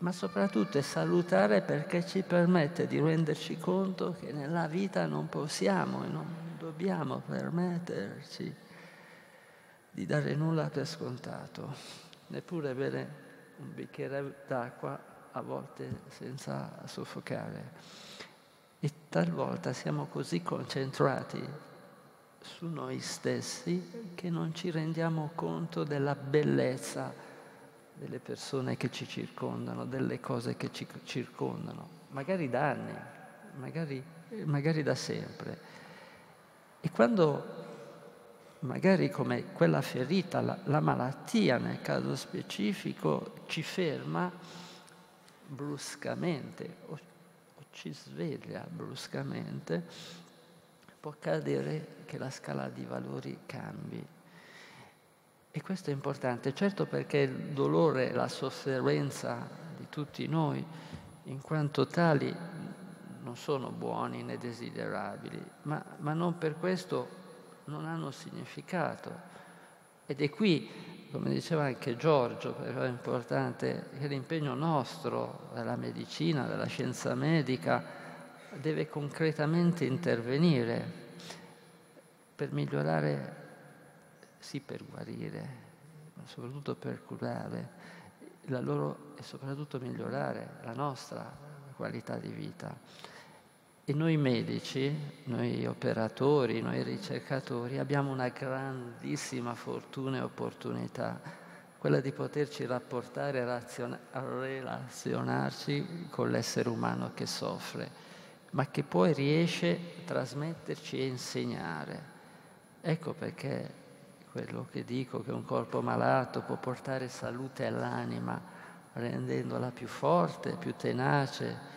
ma soprattutto è salutare perché ci permette di renderci conto che nella vita non possiamo e non dobbiamo permetterci di dare nulla per scontato, neppure bere un bicchiere d'acqua a volte senza soffocare. E talvolta siamo così concentrati su noi stessi che non ci rendiamo conto della bellezza delle persone che ci circondano, delle cose che ci circondano, magari da anni, magari, magari da sempre. E quando magari come quella ferita, la, la malattia nel caso specifico, ci ferma bruscamente o, o ci sveglia bruscamente, può accadere che la scala di valori cambi. E questo è importante, certo perché il dolore, la sofferenza di tutti noi, in quanto tali, non sono buoni né desiderabili, ma, ma non per questo non hanno significato. Ed è qui, come diceva anche Giorgio, però è importante, che l'impegno nostro della medicina, della scienza medica, deve concretamente intervenire per migliorare, sì per guarire, ma soprattutto per curare la loro e soprattutto migliorare la nostra qualità di vita. E noi medici, noi operatori, noi ricercatori abbiamo una grandissima fortuna e opportunità, quella di poterci rapportare e relazionarci con l'essere umano che soffre ma che poi riesce a trasmetterci e insegnare. Ecco perché quello che dico che un corpo malato può portare salute all'anima, rendendola più forte, più tenace,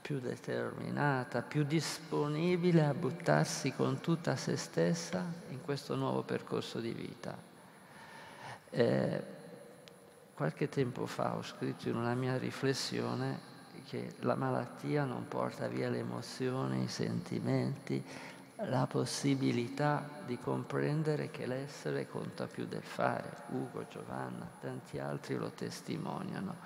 più determinata, più disponibile a buttarsi con tutta se stessa in questo nuovo percorso di vita. Eh, qualche tempo fa ho scritto in una mia riflessione che la malattia non porta via le emozioni, i sentimenti, la possibilità di comprendere che l'essere conta più del fare. Ugo, Giovanna, tanti altri lo testimoniano.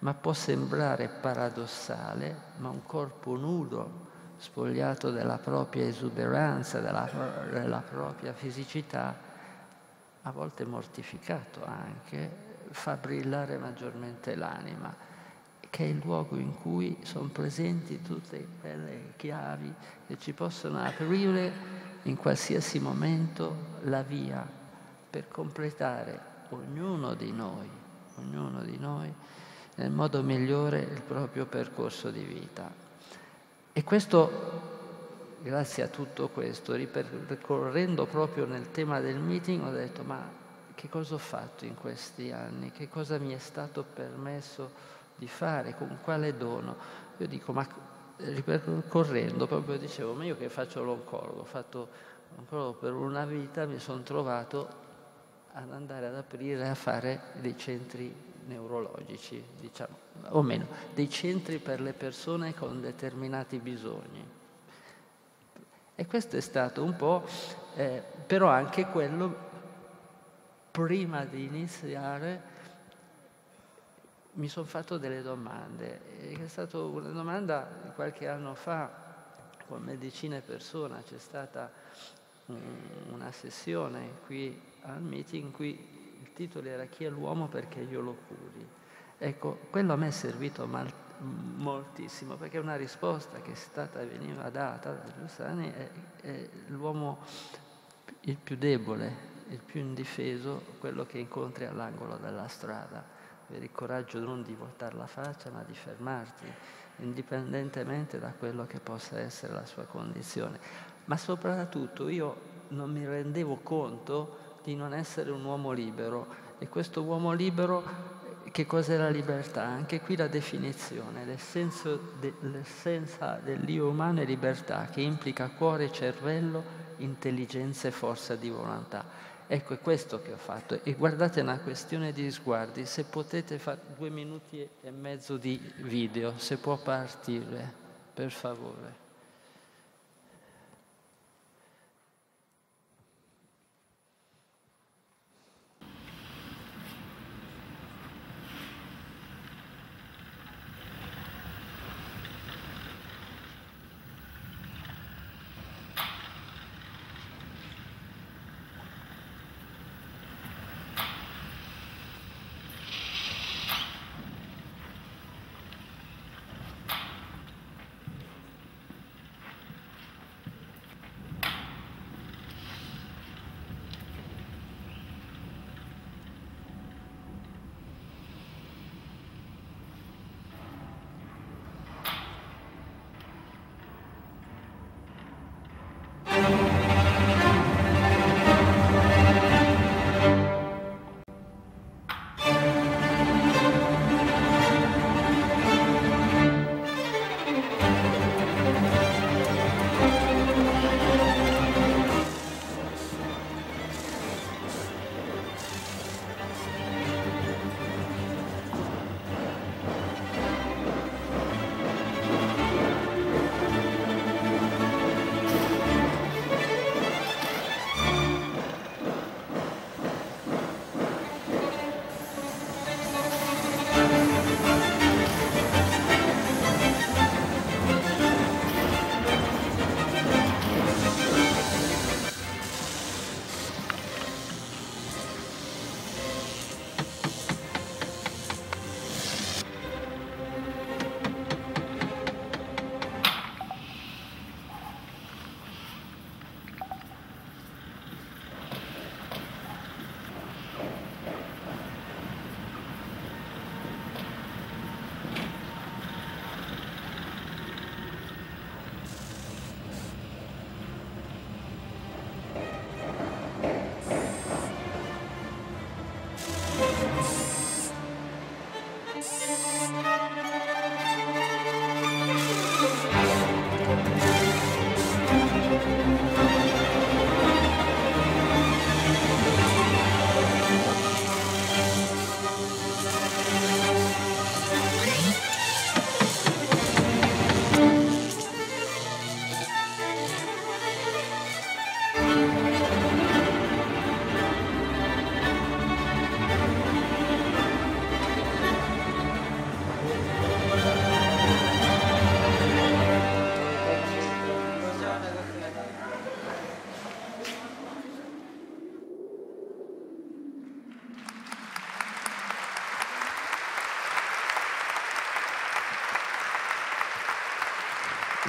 Ma può sembrare paradossale, ma un corpo nudo, spogliato della propria esuberanza, della, della propria fisicità, a volte mortificato anche, fa brillare maggiormente l'anima che è il luogo in cui sono presenti tutte quelle chiavi che ci possono aprire in qualsiasi momento la via per completare ognuno di noi, ognuno di noi nel modo migliore il proprio percorso di vita. E questo, grazie a tutto questo, ripercorrendo proprio nel tema del meeting, ho detto ma che cosa ho fatto in questi anni, che cosa mi è stato permesso di fare, con quale dono. Io dico, ma eh, ripercorrendo proprio dicevo, ma io che faccio l'oncologo, ho fatto l'oncologo per una vita, mi sono trovato ad andare ad aprire a fare dei centri neurologici, diciamo, o meno, dei centri per le persone con determinati bisogni. E questo è stato un po', eh, però anche quello, prima di iniziare, mi sono fatto delle domande. Eh, è stata una domanda qualche anno fa con Medicina e Persona, c'è stata mm, una sessione qui al meeting in cui il titolo era Chi è l'uomo perché io lo curi. Ecco, quello a me è servito mal- mm, moltissimo perché una risposta che è stata, veniva data da Giussani è, è l'uomo il più debole, il più indifeso, quello che incontri all'angolo della strada avere il coraggio non di voltare la faccia, ma di fermarti, indipendentemente da quello che possa essere la sua condizione. Ma soprattutto io non mi rendevo conto di non essere un uomo libero e questo uomo libero che cos'è la libertà? Anche qui la definizione, de, l'essenza dell'io umano è libertà che implica cuore, cervello, intelligenza e forza di volontà. Ecco, è questo che ho fatto. E guardate, una questione di sguardi. Se potete fare due minuti e mezzo di video, se può partire, per favore.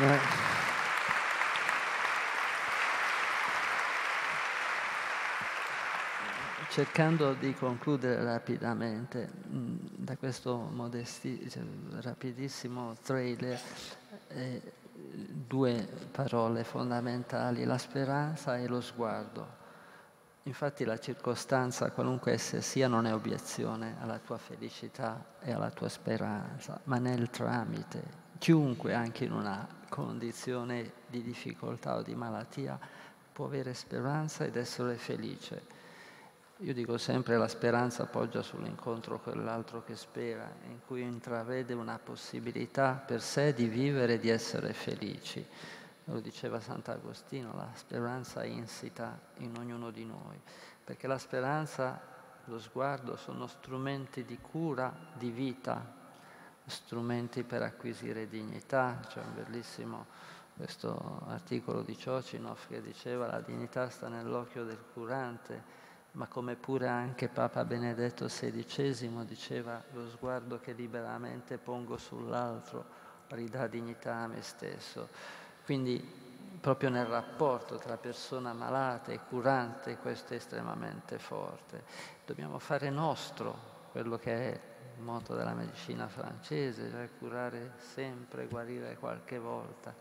Eh. Cercando di concludere rapidamente mm, da questo modesti, cioè, rapidissimo trailer, eh, due parole fondamentali, la speranza e lo sguardo. Infatti la circostanza, qualunque essa sia, non è obiezione alla tua felicità e alla tua speranza, ma nel tramite chiunque anche in una condizione di difficoltà o di malattia può avere speranza ed essere felice. Io dico sempre la speranza poggia sull'incontro con l'altro che spera, in cui intravede una possibilità per sé di vivere e di essere felici. Lo diceva Sant'Agostino, la speranza insita in ognuno di noi, perché la speranza, lo sguardo sono strumenti di cura, di vita, strumenti per acquisire dignità, c'è un bellissimo questo articolo di Ciocinov che diceva la dignità sta nell'occhio del curante, ma come pure anche Papa Benedetto XVI diceva lo sguardo che liberamente pongo sull'altro ridà dignità a me stesso. Quindi proprio nel rapporto tra persona malata e curante questo è estremamente forte. Dobbiamo fare nostro quello che è moto della medicina francese, cioè curare sempre, guarire qualche volta,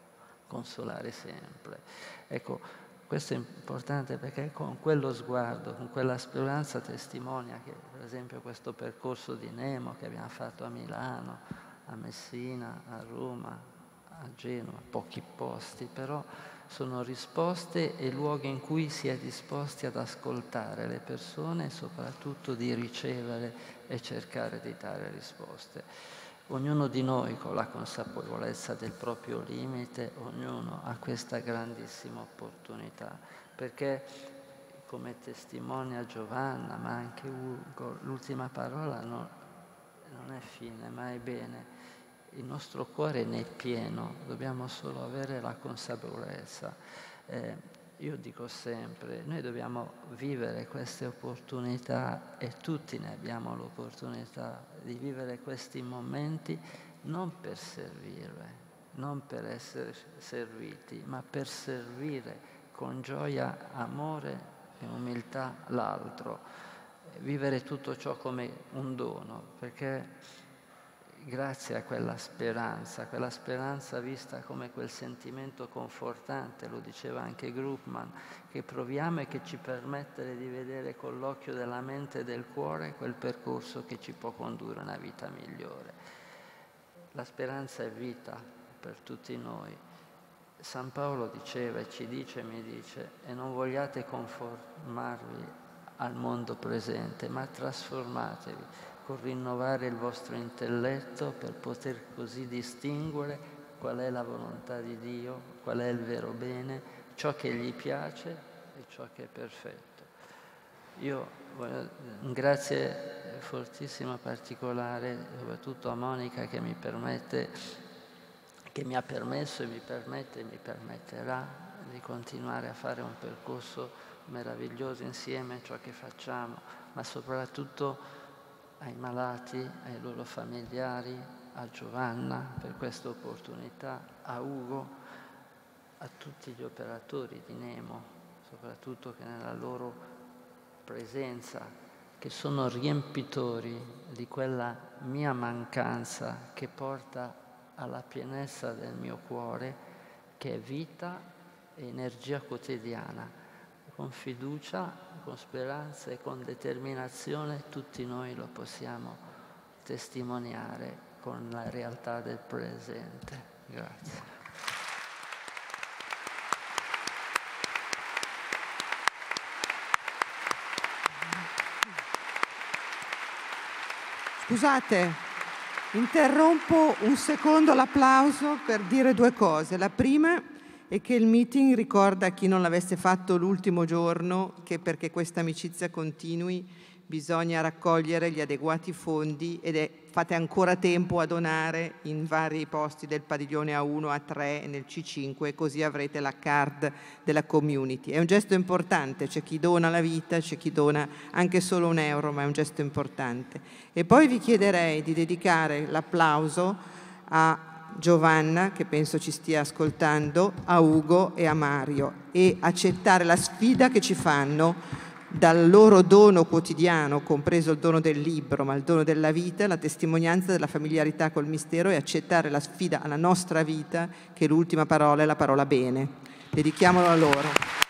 consolare sempre. Ecco, questo è importante perché con quello sguardo, con quella speranza testimonia che per esempio questo percorso di Nemo che abbiamo fatto a Milano, a Messina, a Roma, a Genova, pochi posti, però sono risposte e luoghi in cui si è disposti ad ascoltare le persone e soprattutto di ricevere e cercare di dare risposte. Ognuno di noi con la consapevolezza del proprio limite, ognuno ha questa grandissima opportunità, perché come testimonia Giovanna, ma anche Ugo, l'ultima parola non, non è fine, ma è bene. Il nostro cuore ne è pieno, dobbiamo solo avere la consapevolezza. Eh, io dico sempre, noi dobbiamo vivere queste opportunità e tutti ne abbiamo l'opportunità di vivere questi momenti non per servire, non per essere serviti, ma per servire con gioia, amore e umiltà l'altro. Vivere tutto ciò come un dono, perché grazie a quella speranza, quella speranza vista come quel sentimento confortante, lo diceva anche Gruppman, che proviamo e che ci permette di vedere con l'occhio della mente e del cuore quel percorso che ci può condurre a una vita migliore. La speranza è vita per tutti noi. San Paolo diceva e ci dice e mi dice, e non vogliate conformarvi al mondo presente, ma trasformatevi con rinnovare il vostro intelletto per poter così distinguere qual è la volontà di Dio, qual è il vero bene, ciò che gli piace e ciò che è perfetto. Io voglio un eh, grazie fortissimo particolare soprattutto a Monica che mi permette che mi ha permesso e mi permette e mi permetterà di continuare a fare un percorso meraviglioso insieme a ciò che facciamo, ma soprattutto ai malati, ai loro familiari, a Giovanna per questa opportunità, a Ugo, a tutti gli operatori di Nemo, soprattutto che nella loro presenza, che sono riempitori di quella mia mancanza che porta alla pienezza del mio cuore, che è vita e energia quotidiana con fiducia, con speranza e con determinazione tutti noi lo possiamo testimoniare con la realtà del presente. Grazie. Scusate, interrompo un secondo l'applauso per dire due cose. La prima è e che il meeting ricorda a chi non l'avesse fatto l'ultimo giorno che perché questa amicizia continui bisogna raccogliere gli adeguati fondi ed è, fate ancora tempo a donare in vari posti del padiglione A1, A3 e nel C5 così avrete la card della community. È un gesto importante, c'è chi dona la vita, c'è chi dona anche solo un euro, ma è un gesto importante. E poi vi chiederei di dedicare l'applauso a Giovanna, che penso ci stia ascoltando, a Ugo e a Mario e accettare la sfida che ci fanno dal loro dono quotidiano, compreso il dono del libro, ma il dono della vita, la testimonianza della familiarità col mistero e accettare la sfida alla nostra vita, che l'ultima parola è la parola bene. Dedichiamolo a loro.